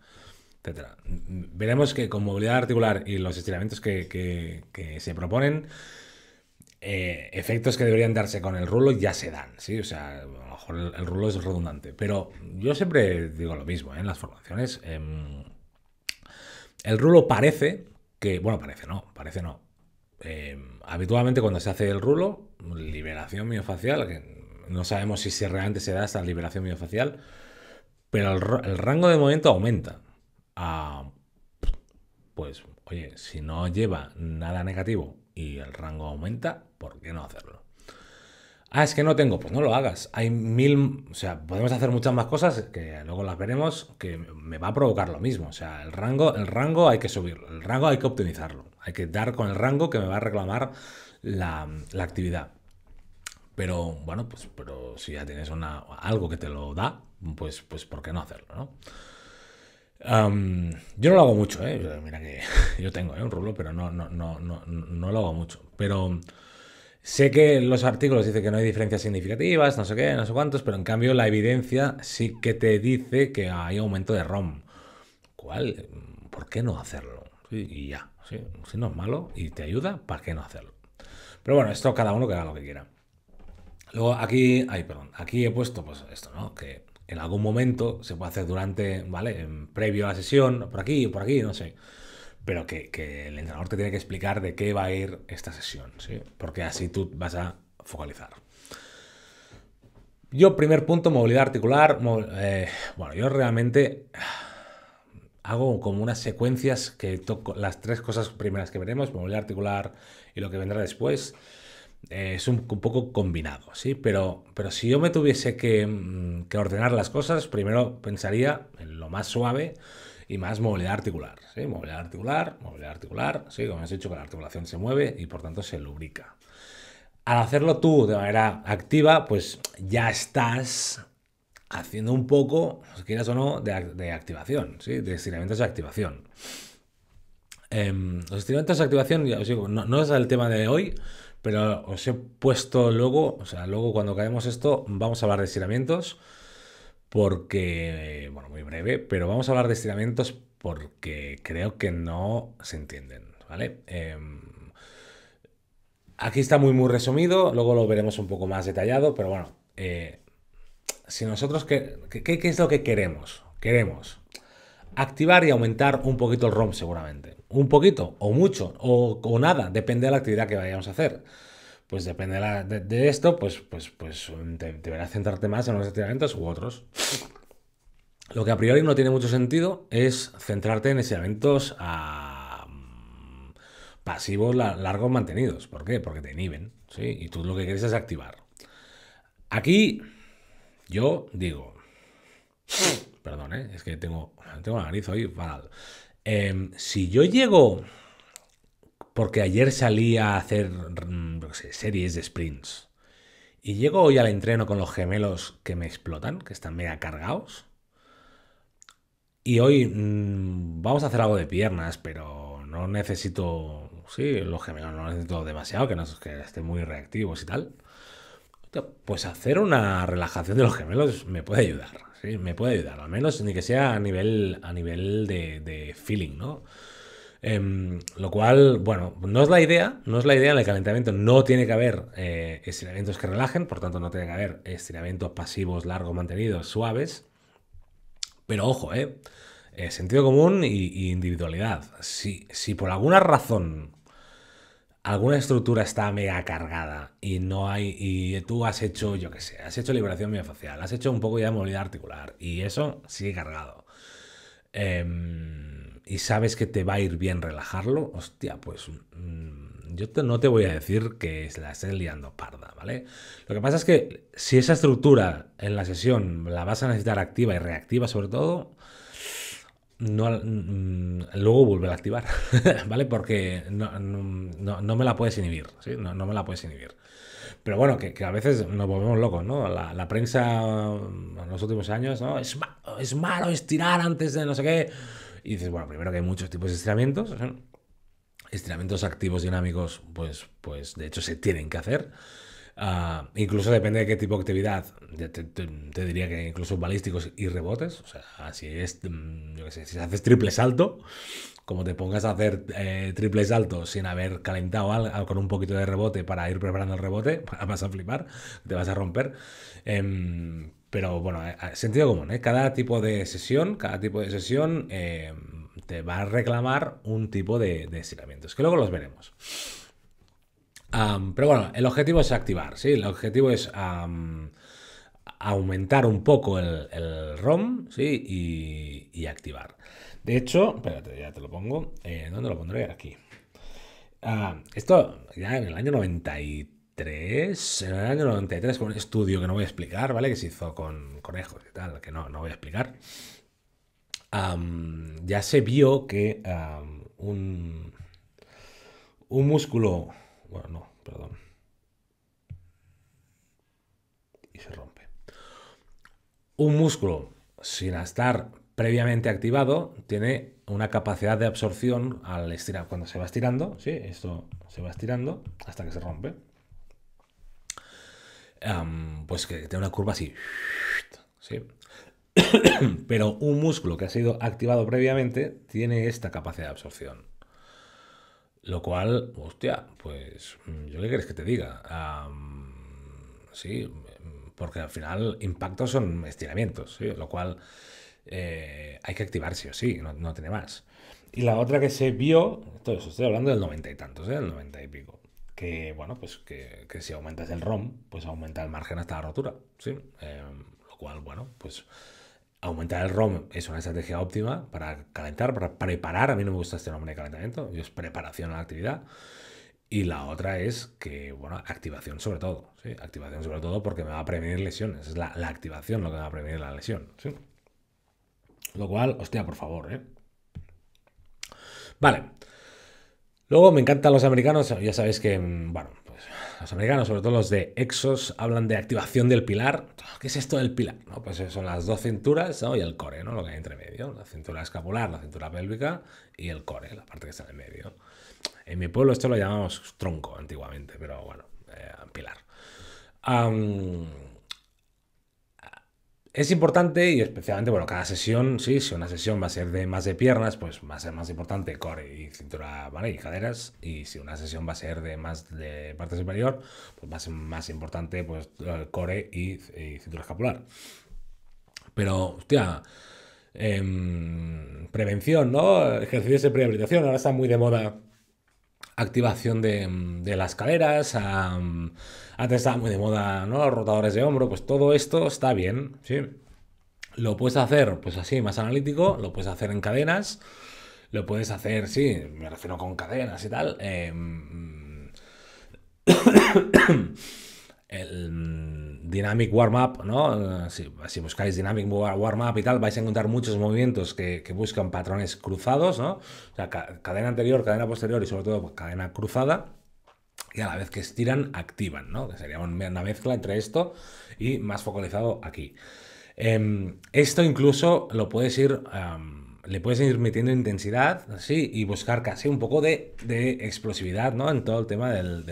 Veremos que con movilidad articular y los estiramientos que, se proponen, eh, efectos que deberían darse con el rulo ya se dan, ¿sí? O sea, a lo mejor el, rulo es redundante, pero yo siempre digo lo mismo ¿eh? en las formaciones. Em, el rulo parece que, bueno, parece no, parece no. Em, habitualmente cuando se hace el rulo, liberación miofacial, que no sabemos si, realmente se da esta liberación miofacial, pero el, rango de movimiento aumenta. Ah, pues, oye, si no lleva nada negativo y el rango aumenta, ¿por qué no hacerlo? Ah, es que no tengo, pues no lo hagas. Hay mil, o sea, podemos hacer muchas más cosas que luego las veremos que me va a provocar lo mismo. O sea, el rango, el rango hay que subirlo, el rango hay que optimizarlo. Hay que dar con el rango que me va a reclamar la, actividad. Pero bueno, pues pero si ya tienes una, algo que te lo da, pues, pues ¿por qué no hacerlo? yo no lo hago mucho, ¿eh? mira que yo tengo ¿eh? un rulo, pero no, no, no, no, no lo hago mucho. Pero sé que los artículos dicen que no hay diferencias significativas, no sé qué, no sé cuántos, pero en cambio la evidencia sí que te dice que hay aumento de ROM. ¿Cuál? ¿Por qué no hacerlo? y ya. si no es malo y te ayuda, ¿para qué no hacerlo? Pero bueno, esto cada uno que haga lo que quiera. Luego aquí, ay, perdón, aquí he puesto pues esto, ¿no? Que en algún momento se puede hacer durante, ¿vale? En, previo a la sesión, por aquí, por aquí, no sé. Pero que, el entrenador te tiene que explicar de qué va a ir esta sesión, ¿sí? Porque así tú vas a focalizar. Yo, primer punto, movilidad articular. Eh, bueno, yo realmente hago como unas secuencias que toco las tres cosas primeras que veremos, movilidad articular y lo que vendrá después. es eh, un, poco combinado, ¿sí? Pero, pero si yo me tuviese mm, que, ordenar las cosas, primero pensaría en lo más suave y más movilidad articular, Movilidad articular, movilidad articular, ¿sí? Como has dicho, que la articulación se mueve y por tanto se lubrica. Al hacerlo tú de manera activa, pues ya estás haciendo un poco, quieras o no, de, activación, ¿sí? de estiramientos de activación. Em, los estiramientos de activación, ya os digo, no, es el tema de hoy, pero os he puesto luego, o sea, luego cuando caemos esto, vamos a hablar de estiramientos, porque, bueno, muy breve, pero vamos a hablar de estiramientos porque creo que no se entienden, ¿vale? Em, aquí está muy, muy resumido, luego lo veremos un poco más detallado, pero bueno, eh, si nosotros, ¿qué, qué, es lo que queremos? Queremos activar y aumentar un poquito el ROM seguramente. Un poquito, o mucho, o, o nada, depende de la actividad que vayamos a hacer. Pues depende de, esto, pues, pues, pues deberás centrarte más en los eventos u otros. Lo que a priori no tiene mucho sentido es centrarte en estiramientos a pasivos largos mantenidos. ¿Por qué? Porque te inhiben, ¿sí? Y tú lo que quieres es activar. Aquí yo digo, perdón, eh, es que tengo, tengo la nariz hoy fatal. Em, si yo llego, porque ayer salí a hacer mm, series de sprints, y llego hoy al entreno con los gemelos que me explotan, que están mega cargados, y hoy mm, vamos a hacer algo de piernas, pero no necesito, sí, los gemelos no necesito demasiado, que, no, que estén muy reactivos y tal pues hacer una relajación de los gemelos me puede ayudar. Sí, me puede ayudar, al menos ni que sea a nivel, a nivel de, feeling, ¿no? Em, lo cual, bueno, no es la idea, no es la idea, en el calentamiento no tiene que haber eh, estiramientos que relajen, por tanto no tiene que haber estiramientos pasivos, largos, mantenidos, suaves, pero ojo, eh, eh sentido común e individualidad. Si, si por alguna razón alguna estructura está mega cargada y no hay. Y tú has hecho, yo qué sé, has hecho liberación miofascial, has hecho un poco ya de movilidad articular y eso sigue cargado. Em, y sabes que te va a ir bien relajarlo, hostia, pues mm, yo no te voy a decir que la estés liando parda, ¿vale? Lo que pasa es que si esa estructura en la sesión la vas a necesitar activa y reactiva sobre todo, no, mm, luego volver a activar, ¿vale? Porque no, me la puedes inhibir, No, me la puedes inhibir. Pero bueno, que, a veces nos volvemos locos, ¿no? La, prensa mm, en los últimos años, ¿no? Es, malo estirar antes de no sé qué. Y dices, bueno, primero que hay muchos tipos de estiramientos. Estiramientos activos dinámicos, pues, pues de hecho se tienen que hacer. Ah, incluso depende de qué tipo de actividad. Te, diría que incluso balísticos y rebotes. O sea, si es, mm, si haces triple salto, como te pongas a hacer eh, triple salto sin haber calentado con un poquito de rebote para ir preparando el rebote, vas a flipar, te vas a romper. Em, pero bueno, eh, eh, sentido común, Cada tipo de sesión, cada tipo de sesión em, te va a reclamar un tipo de, de que luego los veremos pero bueno, el objetivo es activar, ¿sí? El objetivo es aumentar un poco el, ROM, ¿sí? Y, y, activar. De hecho, espérate, ya te lo pongo. Eh, ¿Dónde lo pondré? Aquí. esto ya en el año 93, en el año 93, con un estudio que no voy a explicar, ¿vale? Que se hizo con conejos y tal, que no, voy a explicar. ya se vio que un, un músculo bueno, no, perdón. Y se rompe. Un músculo sin estar previamente activado tiene una capacidad de absorción al estirar. Cuando se va estirando, sí, esto se va estirando hasta que se rompe. pues que tiene una curva así. Pero un músculo que ha sido activado previamente tiene esta capacidad de absorción. Lo cual, hostia, pues mm, yo qué quieres que te diga. sí, porque al final impactos son estiramientos, lo cual eh, hay que activarse sí o sí, no, tiene más. Y la otra que se vio, entonces estoy hablando del noventa y tantos, ¿eh? del noventa y pico, que bueno, pues que, si aumentas el ROM, pues aumenta el margen hasta la rotura, ¿sí? Em, lo cual, bueno, pues Aumentar el ROM es una estrategia óptima para calentar, para preparar. A mí no me gusta este nombre de calentamiento, es preparación a la actividad. Y la otra es que, bueno, activación sobre todo. Activación sobre todo porque me va a prevenir lesiones. Es la, activación lo que me va a prevenir la lesión. ¿sí? Lo cual, hostia, por favor, ¿eh? Vale. Luego me encantan los americanos. Ya sabéis que, mm, bueno, pues, los americanos, sobre todo los de Exos, hablan de activación del pilar. Ah, ¿Qué es esto del pilar? Pues eh, son las dos cinturas y el core, lo que hay entre medio. La cintura escapular, la cintura pélvica y el core, la parte que está en el medio. En mi pueblo esto lo llamamos tronco antiguamente, pero bueno, eh, pilar. Es importante y especialmente, bueno, cada sesión, sí, si una sesión va a ser de más de piernas, pues va a ser más importante core y cintura, ¿vale? Y caderas. Y si una sesión va a ser de más de parte superior, pues va a ser más importante, pues, eh, core y, cintura escapular. Pero, hostia, em, prevención, ¿no? Ejercicios de prehabilitación, ahora está muy de moda activación de, las caderas, a, antes estaba muy de moda, Los rotadores de hombro, pues todo esto está bien, ¿sí? Lo puedes hacer, pues así, más analítico, lo puedes hacer en cadenas, lo puedes hacer, sí, me refiero con cadenas y tal. Em, Dynamic Warm Up, ¿no? Eh, si, buscáis Dynamic Warm Up y tal, vais a encontrar muchos movimientos que, buscan patrones cruzados, ¿no? O cadena anterior, cadena posterior y sobre todo pues, cadena cruzada. Y a la vez que estiran, activan, ¿no? Que sería una mezcla entre esto y más focalizado aquí. Em, esto incluso lo puedes ir... le puedes ir metiendo intensidad, así, y buscar casi un poco de, explosividad, ¿no? En todo el tema del,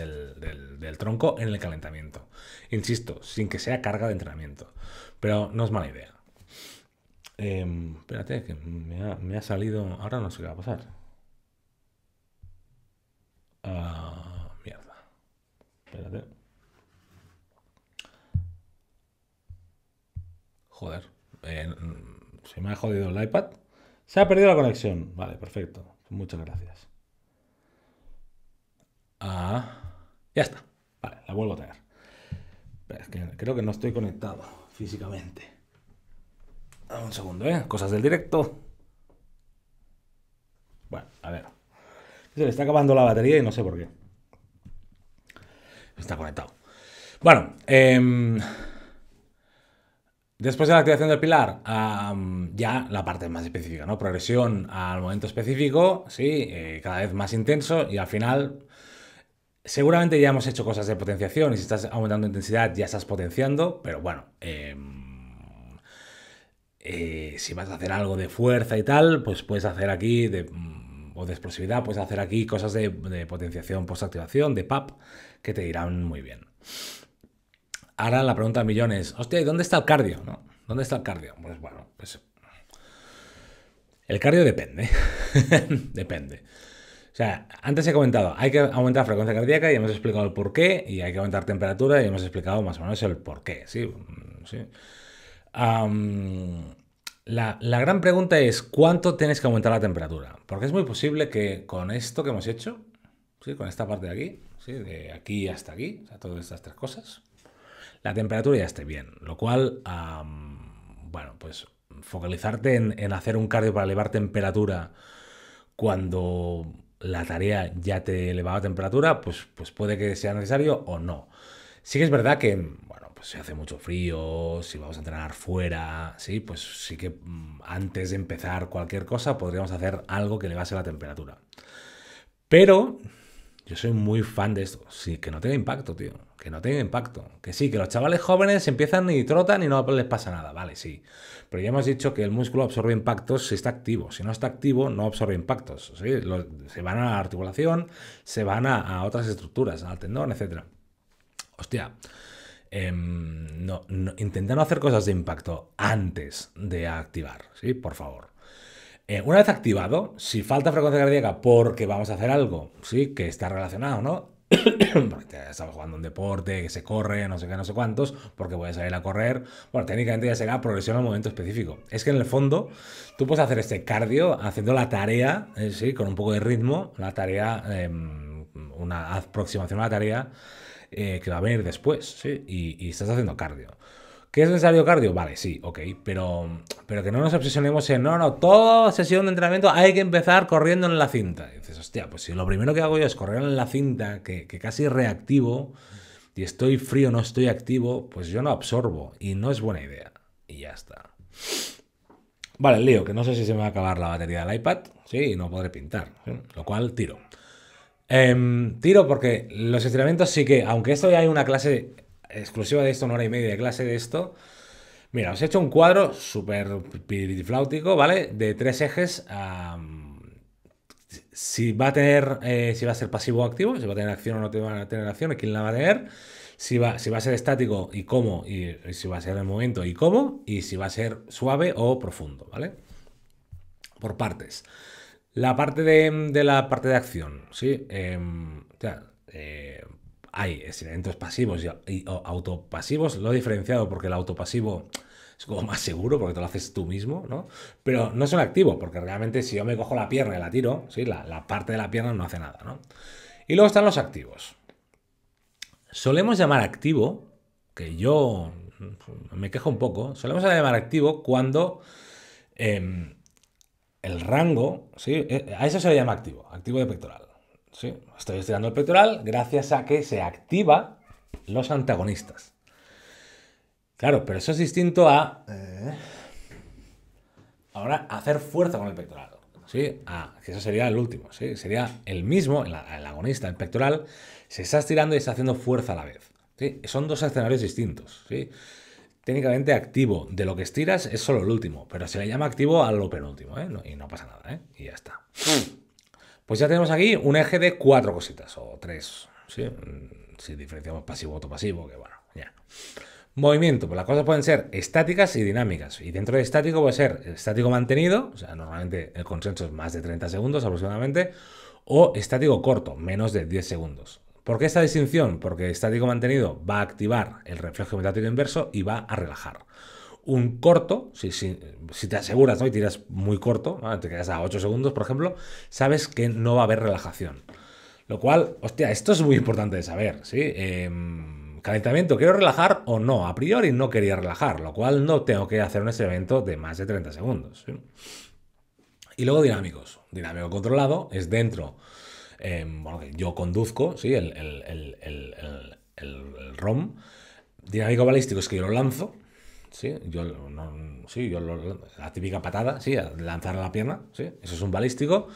tronco en el calentamiento. Insisto, sin que sea carga de entrenamiento. Pero no es mala idea. Em, espérate, que me ha, salido... Ahora no sé qué va a pasar. Ah, mierda. Espérate. Joder. Eh, se me ha jodido el iPad. Se ha perdido la conexión. Vale, perfecto. Muchas gracias. Ah, ya está. Vale, la vuelvo a tener creo que no estoy conectado físicamente. Ah, un segundo, ¿eh? Cosas del directo. Bueno, a ver. Se le está acabando la batería y no sé por qué. Está conectado. Bueno, em, después de la activación del pilar, ya la parte más específica, ¿no? Progresión al momento específico, sí, eh, cada vez más intenso y al final Seguramente ya hemos hecho cosas de potenciación y si estás aumentando intensidad ya estás potenciando, pero bueno, em, eh, si vas a hacer algo de fuerza y tal, pues puedes hacer aquí, mm, o de explosividad, puedes hacer aquí cosas de, potenciación potenciación activación, de PAP, que te irán muy bien. Ahora la pregunta de millones, hostia, dónde está el cardio? ¿Dónde está el cardio? Pues bueno, pues... El cardio depende, depende. O sea, antes he comentado, hay que aumentar frecuencia cardíaca y hemos explicado el porqué y hay que aumentar temperatura y hemos explicado más o menos el por qué, ¿sí? la, gran pregunta es, ¿cuánto tienes que aumentar la temperatura? Porque es muy posible que con esto que hemos hecho, ¿sí? con esta parte de aquí, de aquí hasta aquí, o sea, todas estas tres cosas, la temperatura ya esté bien, lo cual, bueno, pues focalizarte en, en hacer un cardio para elevar temperatura cuando la tarea ya te elevaba temperatura, pues, pues puede que sea necesario o no. Sí que es verdad que, bueno, pues si hace mucho frío, si vamos a entrenar fuera, sí, pues sí que mm, antes de empezar cualquier cosa podríamos hacer algo que elevase la temperatura. Pero yo soy muy fan de esto, sí, que no tenga impacto, tío que no tenga impacto. Que sí, que los chavales jóvenes empiezan y trotan y no les pasa nada, vale, sí. Pero ya hemos dicho que el músculo absorbe impactos si está activo. Si no está activo, no absorbe impactos. se van a la articulación, se van a, otras estructuras, al tendón, etc. Hostia. Eh, no, no hacer cosas de impacto antes de activar, ¿sí? Por favor. Eh, una vez activado, si falta frecuencia cardíaca porque vamos a hacer algo, ¿sí? Que está relacionado, ¿no? porque estaba jugando un deporte, que se corre, no sé qué, no sé cuántos, porque puedes salir a correr. Bueno, técnicamente ya será progresión al momento específico. Es que en el fondo tú puedes hacer este cardio haciendo la tarea, eh, sí, con un poco de ritmo, la tarea, em, una aproximación a la tarea eh, que va a venir después, sí, y estás haciendo cardio. ¿Qué es necesario cardio? Vale, sí, ok, pero, pero que no nos obsesionemos en, no, no, toda sesión de entrenamiento hay que empezar corriendo en la cinta. Y dices, hostia, pues si lo primero que hago yo es correr en la cinta, que, casi reactivo, y estoy frío, no estoy activo, pues yo no absorbo y no es buena idea. Y ya está. Vale, lío, que no sé si se me va a acabar la batería del iPad, sí, y no podré pintar, ¿eh? lo cual tiro. Em, tiro porque los entrenamientos sí que, aunque esto ya hay una clase exclusiva de esto, una hora y media de clase de esto. Mira, os he hecho un cuadro súper pirifláutico, ¿vale? De tres ejes. si va a tener, eh, si va a ser pasivo o activo, si va a tener acción o no va a tener acción, quién la va a tener, si va, si va a ser estático y cómo, y, si va a ser el momento y cómo, y si va a ser suave o profundo, ¿vale? Por partes. La parte de, la parte de acción, ¿sí? Em, eh, hay elementos pasivos y, autopasivos. Lo he diferenciado porque el autopasivo es como más seguro porque te lo haces tú mismo, ¿no? Pero no es un activo, porque realmente si yo me cojo la pierna y la tiro, la, parte de la pierna no hace nada, ¿no? Y luego están los activos. Solemos llamar activo, que yo mm, me quejo un poco, solemos llamar activo cuando em, el rango, ¿sí? Eh, a eso se le llama activo, activo de pectoral estoy estirando el pectoral gracias a que se activa los antagonistas. Claro, pero eso es distinto a. Eh, ahora, hacer fuerza con el pectoral. ¿sí? Ah, que eso sería el último, ¿sí? Sería el mismo, el, agonista, el pectoral, se está estirando y está haciendo fuerza a la vez. Son dos escenarios distintos, ¿sí? Técnicamente activo de lo que estiras es solo el último, pero se le llama activo a lo penúltimo, ¿eh? y no pasa nada, ¿eh? Y ya está. Pues ya tenemos aquí un eje de cuatro cositas, o tres, mm, Si diferenciamos pasivo-autopasivo, que bueno, ya. Movimiento, pues las cosas pueden ser estáticas y dinámicas. Y dentro de estático puede ser estático mantenido, o sea, normalmente el consenso es más de 30 segundos aproximadamente, o estático corto, menos de 10 segundos. ¿Por qué esta distinción? Porque estático mantenido va a activar el reflejo metático inverso y va a relajar un corto, si, si, te aseguras ¿no? y tiras muy corto, te quedas a 8 segundos, por ejemplo, sabes que no va a haber relajación. Lo cual, hostia, esto es muy importante de saber, em, calentamiento, ¿quiero relajar o no? A priori no quería relajar, lo cual no tengo que hacer un experimento de más de 30 segundos. Y luego dinámicos. Dinámico controlado es dentro, em, bueno, yo conduzco, ¿sí? El, el ROM. Dinámico balístico es que yo lo lanzo, Sí, yo, no, sí, yo la típica patada, sí, lanzar la pierna, eso es un balístico.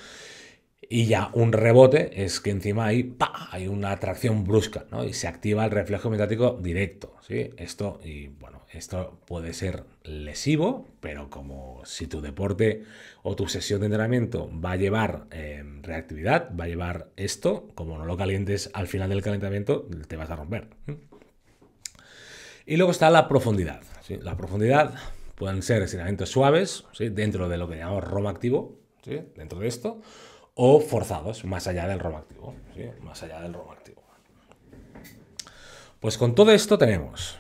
Y ya un rebote es que encima hay, ¡pa! hay una atracción brusca, ¿no? Y se activa el reflejo metático directo, ¿sí? Esto, y bueno, esto puede ser lesivo, pero como si tu deporte o tu sesión de entrenamiento va a llevar em, reactividad, va a llevar esto, como no lo calientes al final del calentamiento, te vas a romper. Y luego está la profundidad. La profundidad pueden ser estiramientos suaves, dentro de lo que llamamos ROM activo, dentro de esto, o forzados, más allá del ROM activo. Más allá del ROM activo. Pues con todo esto tenemos.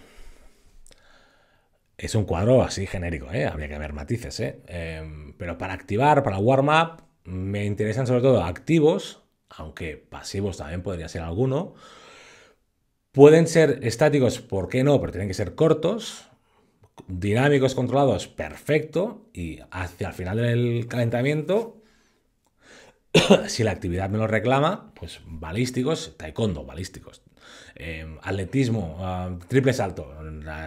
Es un cuadro así genérico, ¿eh? habría que ver matices. ¿eh? Em, pero para activar, para warm up, me interesan sobre todo activos, aunque pasivos también podría ser alguno Pueden ser estáticos, ¿por qué no? Pero tienen que ser cortos, dinámicos controlados, perfecto, y hacia el final del calentamiento, si la actividad me lo reclama, pues balísticos, taekwondo, balísticos. Em, atletismo, ah, triple salto,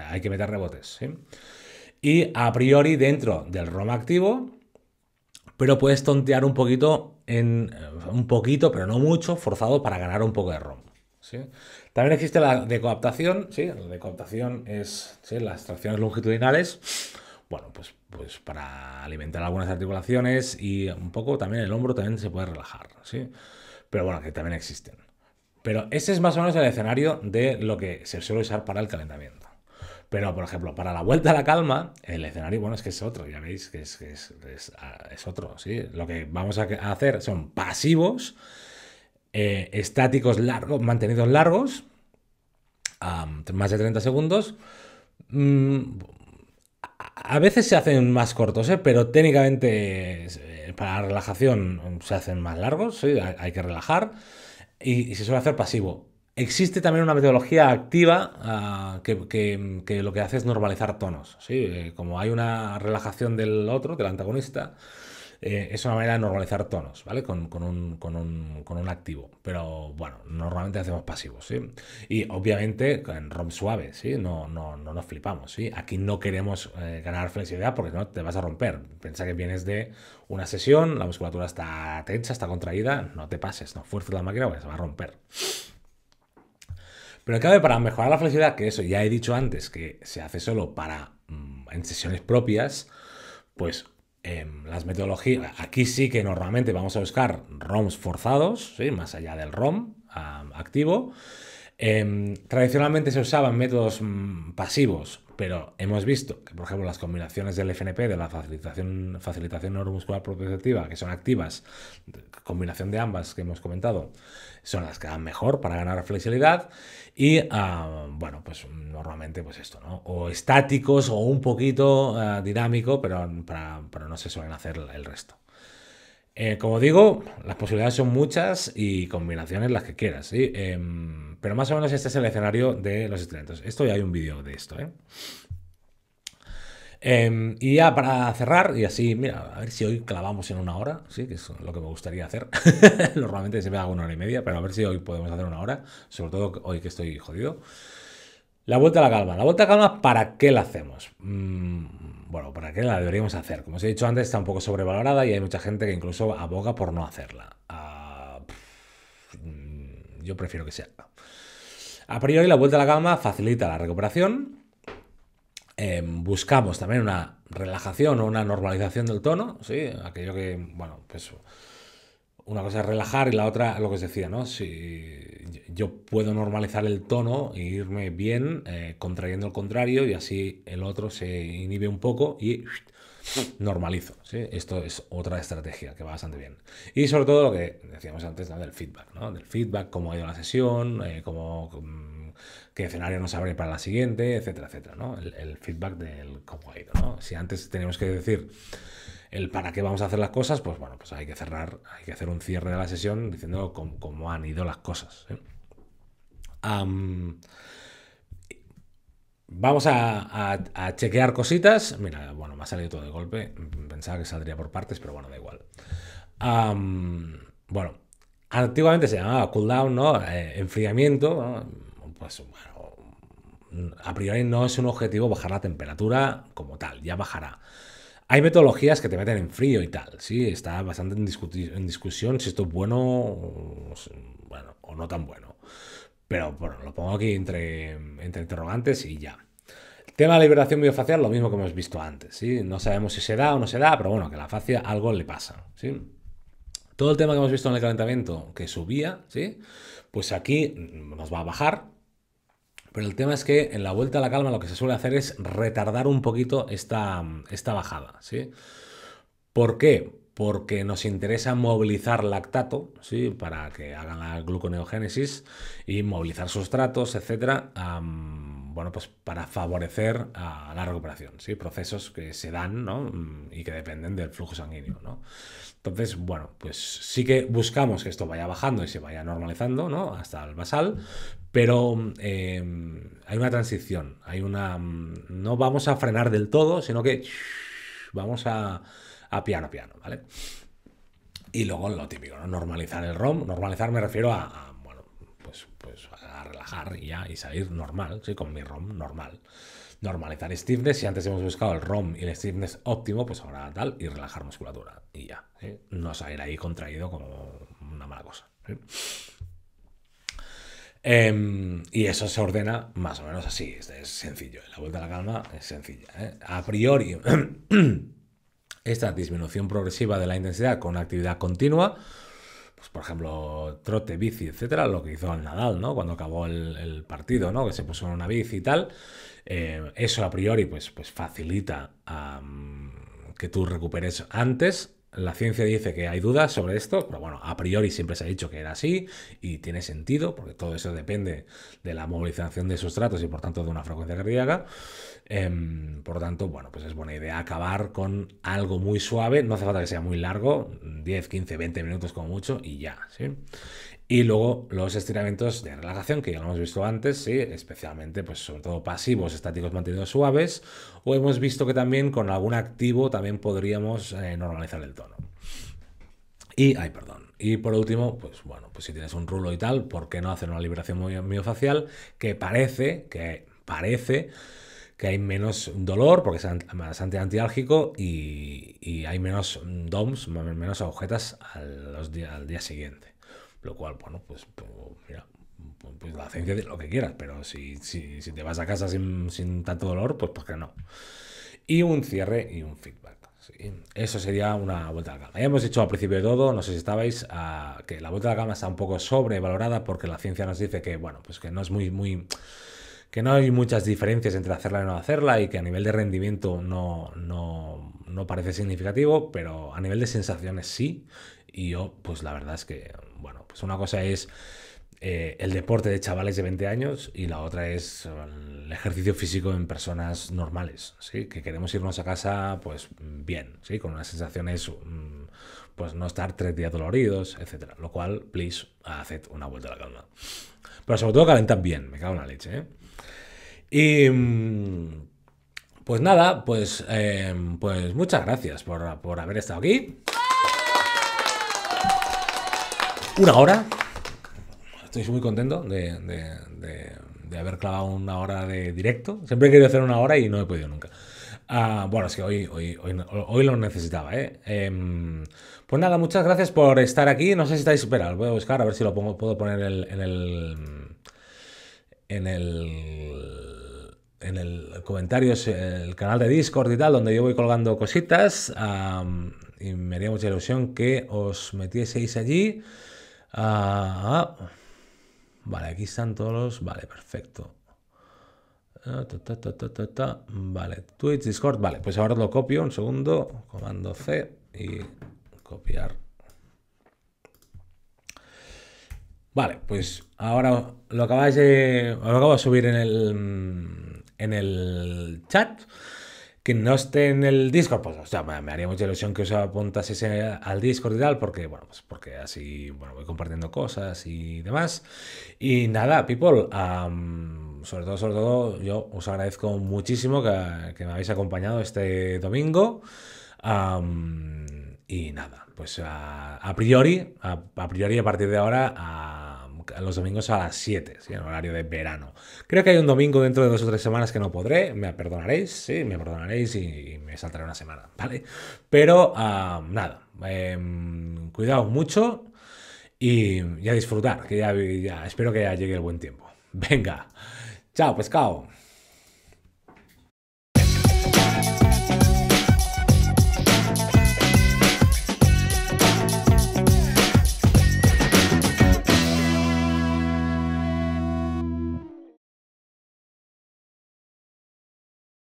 hay que meter rebotes. Y a priori dentro del ROM activo, pero puedes tontear un poquito, en, eh, un poquito, pero no mucho, forzado para ganar un poco de ROM. ¿sí? También existe la decoaptación, sí, la decoaptación es las tracciones longitudinales. Bueno, pues, pues, para alimentar algunas articulaciones y un poco también el hombro también se puede relajar, ¿sí? Pero bueno, que también existen. Pero ese es más o menos el escenario de lo que se suele usar para el calentamiento. Pero, por ejemplo, para la vuelta a la calma, el escenario, bueno, es que es otro, ya veis que es, ah, es, otro, ¿sí? Lo que vamos a hacer son pasivos eh, estáticos largos, mantenidos largos, más de 30 segundos. Mm, a veces se hacen más cortos, ¿eh? pero técnicamente eh, para relajación se hacen más largos, ¿sí? hay, que relajar y, se suele hacer pasivo. Existe también una metodología activa ah, que, lo que hace es normalizar tonos. ¿sí? Como hay una relajación del otro, del antagonista, eh, es una manera de normalizar tonos, ¿vale? Con, un, activo. Pero bueno, normalmente hacemos pasivos, ¿sí? Y obviamente en ROM suave, ¿sí? No, no, nos flipamos, ¿sí? Aquí no queremos eh, ganar flexibilidad porque no te vas a romper. Piensa que vienes de una sesión, la musculatura está tensa, está contraída, no te pases, no fuerces la máquina porque se va a romper. Pero cabe para mejorar la flexibilidad, que eso ya he dicho antes, que se hace solo para mm, en sesiones propias, pues Em, las metodologías, aquí sí que normalmente vamos a buscar ROMs forzados, más allá del ROM activo. Em, tradicionalmente se usaban métodos mm, pasivos, pero hemos visto que, por ejemplo, las combinaciones del FNP, de la facilitación, facilitación neuromuscular protectiva, que son activas, combinación de ambas que hemos comentado, son las que dan mejor para ganar flexibilidad. Y, ah, bueno, pues normalmente, pues esto, ¿no? O estáticos o un poquito ah, dinámico, pero, pero no se suelen hacer el resto. Eh, como digo, las posibilidades son muchas y combinaciones las que quieras, em, pero más o menos este es el escenario de los estudiantes, Esto ya hay un vídeo de esto, ¿eh? em, y ya para cerrar, y así, mira, a ver si hoy clavamos en una hora, sí, que es lo que me gustaría hacer. Normalmente se me hago una hora y media, pero a ver si hoy podemos hacer una hora, sobre todo hoy que estoy jodido. La vuelta a la calma. La vuelta a la calma, ¿para qué la hacemos? Mm, bueno, ¿para qué la deberíamos hacer? Como os he dicho antes, está un poco sobrevalorada y hay mucha gente que incluso aboga por no hacerla. Ah, yo prefiero que sea. A priori, la vuelta a la cama facilita la recuperación. Em, buscamos también una relajación o una normalización del tono, ¿sí? Aquello que, bueno, pues una cosa es relajar y la otra, lo que os decía, ¿no? Si yo puedo normalizar el tono e irme bien, eh, contrayendo el contrario, y así el otro se inhibe un poco y normalizo. ¿sí? Esto es otra estrategia que va bastante bien. Y sobre todo lo que decíamos antes ¿no? del feedback, ¿no? Del feedback, cómo ha ido la sesión, eh, cómo, qué escenario nos abre para la siguiente, etcétera, etcétera, ¿no? El, el feedback del cómo ha ido, ¿no? Si antes teníamos que decir el para qué vamos a hacer las cosas, pues bueno, pues hay que cerrar, hay que hacer un cierre de la sesión diciendo cómo, han ido las cosas. ¿eh? vamos a, chequear cositas. Mira, bueno, me ha salido todo de golpe. Pensaba que saldría por partes, pero bueno, da igual. bueno, antiguamente se llamaba cooldown, ¿no? Eh, enfriamiento, Pues bueno, a priori no es un objetivo bajar la temperatura como tal, ya bajará. Hay metodologías que te meten en frío y tal, sí, está bastante en, discusión si esto es bueno o, bueno, o no tan bueno. Pero bueno, lo pongo aquí entre, entre interrogantes y ya. El tema de la liberación biofacial, lo mismo que hemos visto antes, ¿sí? No sabemos si se da o no se da, pero bueno, que la facia algo le pasa, ¿sí? Todo el tema que hemos visto en el calentamiento que subía, ¿sí? Pues aquí nos va a bajar, pero el tema es que en la vuelta a la calma lo que se suele hacer es retardar un poquito esta, esta bajada, ¿sí? ¿Por qué? porque nos interesa movilizar lactato, ¿sí? para que hagan la gluconeogénesis y movilizar sustratos, etcétera, bueno, pues para favorecer a la recuperación, ¿sí? Procesos que se dan, ¿no? Mm, y que dependen del flujo sanguíneo, ¿no? Entonces, bueno, pues sí que buscamos que esto vaya bajando y se vaya normalizando, ¿no? Hasta el basal, pero em, hay una transición, hay una... Mm, no vamos a frenar del todo, sino que vamos a, a piano, piano, ¿vale? Y luego lo típico, Normalizar el ROM. Normalizar me refiero a y ya, y salir normal, ¿sí? con mi ROM normal. Normalizar stiffness, si antes hemos buscado el ROM y el stiffness óptimo, pues ahora tal, y relajar musculatura, y ya. ¿eh? No salir ahí contraído como una mala cosa. ¿eh? Em, y eso se ordena más o menos así, es, sencillo. La vuelta a la calma es sencilla. ¿eh? A priori, esta disminución progresiva de la intensidad con actividad continua pues, por ejemplo, trote, bici, etcétera, lo que hizo el Nadal, ¿no? Cuando acabó el, partido, ¿no? Que se puso en una bici y tal. Eh, eso a priori, pues, pues facilita que tú recuperes antes. La ciencia dice que hay dudas sobre esto, pero bueno, a priori siempre se ha dicho que era así y tiene sentido, porque todo eso depende de la movilización de sustratos y por tanto de una frecuencia cardíaca. Em, por lo tanto, bueno, pues es buena idea acabar con algo muy suave, no hace falta que sea muy largo, 10, 15, 20 minutos como mucho y ya, ¿sí? Y luego los estiramientos de relajación, que ya lo hemos visto antes, sí, especialmente, pues sobre todo pasivos, estáticos mantenidos suaves, o hemos visto que también con algún activo también podríamos eh, normalizar el tono. Y, ay, perdón. Y por último, pues bueno, pues si tienes un rulo y tal, ¿por qué no hacer una liberación miofacial? Que parece, que parece que hay menos dolor porque es bastante antiálgico y, hay menos DOMs, menos agujetas al, día, al día siguiente. Lo cual, bueno, pues, pues mira, pues, la ciencia de lo que quieras, pero si, si, si te vas a casa sin, tanto dolor, pues, ¿por qué no. Y un cierre y un feedback. Eso sería una vuelta a la calma. Ya hemos dicho al principio de todo, no sé si estabais, que la vuelta a la cama está un poco sobrevalorada porque la ciencia nos dice que, bueno, pues que no es muy, muy, que no hay muchas diferencias entre hacerla y no hacerla y que a nivel de rendimiento no, parece significativo, pero a nivel de sensaciones sí. Y yo, pues la verdad es que, bueno, pues una cosa es eh, el deporte de chavales de 20 años y la otra es el ejercicio físico en personas normales, ¿sí? Que queremos irnos a casa, pues bien, ¿sí? Con unas sensaciones, mm, pues no estar tres días doloridos, etcétera. Lo cual, please, haced una vuelta a la calma. Pero sobre todo calentad bien, me cago en la leche, ¿eh? Y mm, pues nada, pues, em, pues muchas gracias por, haber estado aquí. Una hora. Estoy muy contento de, haber clavado una hora de directo. Siempre he querido hacer una hora y no he podido nunca. Ah, bueno, es que hoy, hoy, lo necesitaba, ¿eh? Em, pues nada, muchas gracias por estar aquí. No sé si estáis. Espera, voy a buscar a ver si lo puedo poner en el. En el en el comentarios, el canal de Discord y tal, donde yo voy colgando cositas. y me haría mucha ilusión que os metieseis allí. Ah, ah. vale, aquí están todos los. Vale, perfecto. Ah, vale, Twitch, Discord. Vale, pues ahora lo copio un segundo. Comando C y copiar. Vale, pues ahora lo acabáis de. Lo acabo de subir en el en el chat. Que no esté en el Discord, pues me, haría mucha ilusión que os apuntaseis al Discord y tal, porque bueno, pues porque así bueno, voy compartiendo cosas y demás. Y nada, people, sobre todo, sobre todo, yo os agradezco muchísimo que, me habéis acompañado este domingo. y nada, pues a, priori, a, priori a partir de ahora, a los domingos a las 7, en horario de verano. Creo que hay un domingo dentro de dos o tres semanas que no podré, me perdonaréis, sí, me perdonaréis y, me saltaré una semana, ¿vale? Pero ah, nada, em, cuidado cuidaos mucho y a disfrutar, que ya, ya espero que ya llegue el buen tiempo. Venga, chao pescado.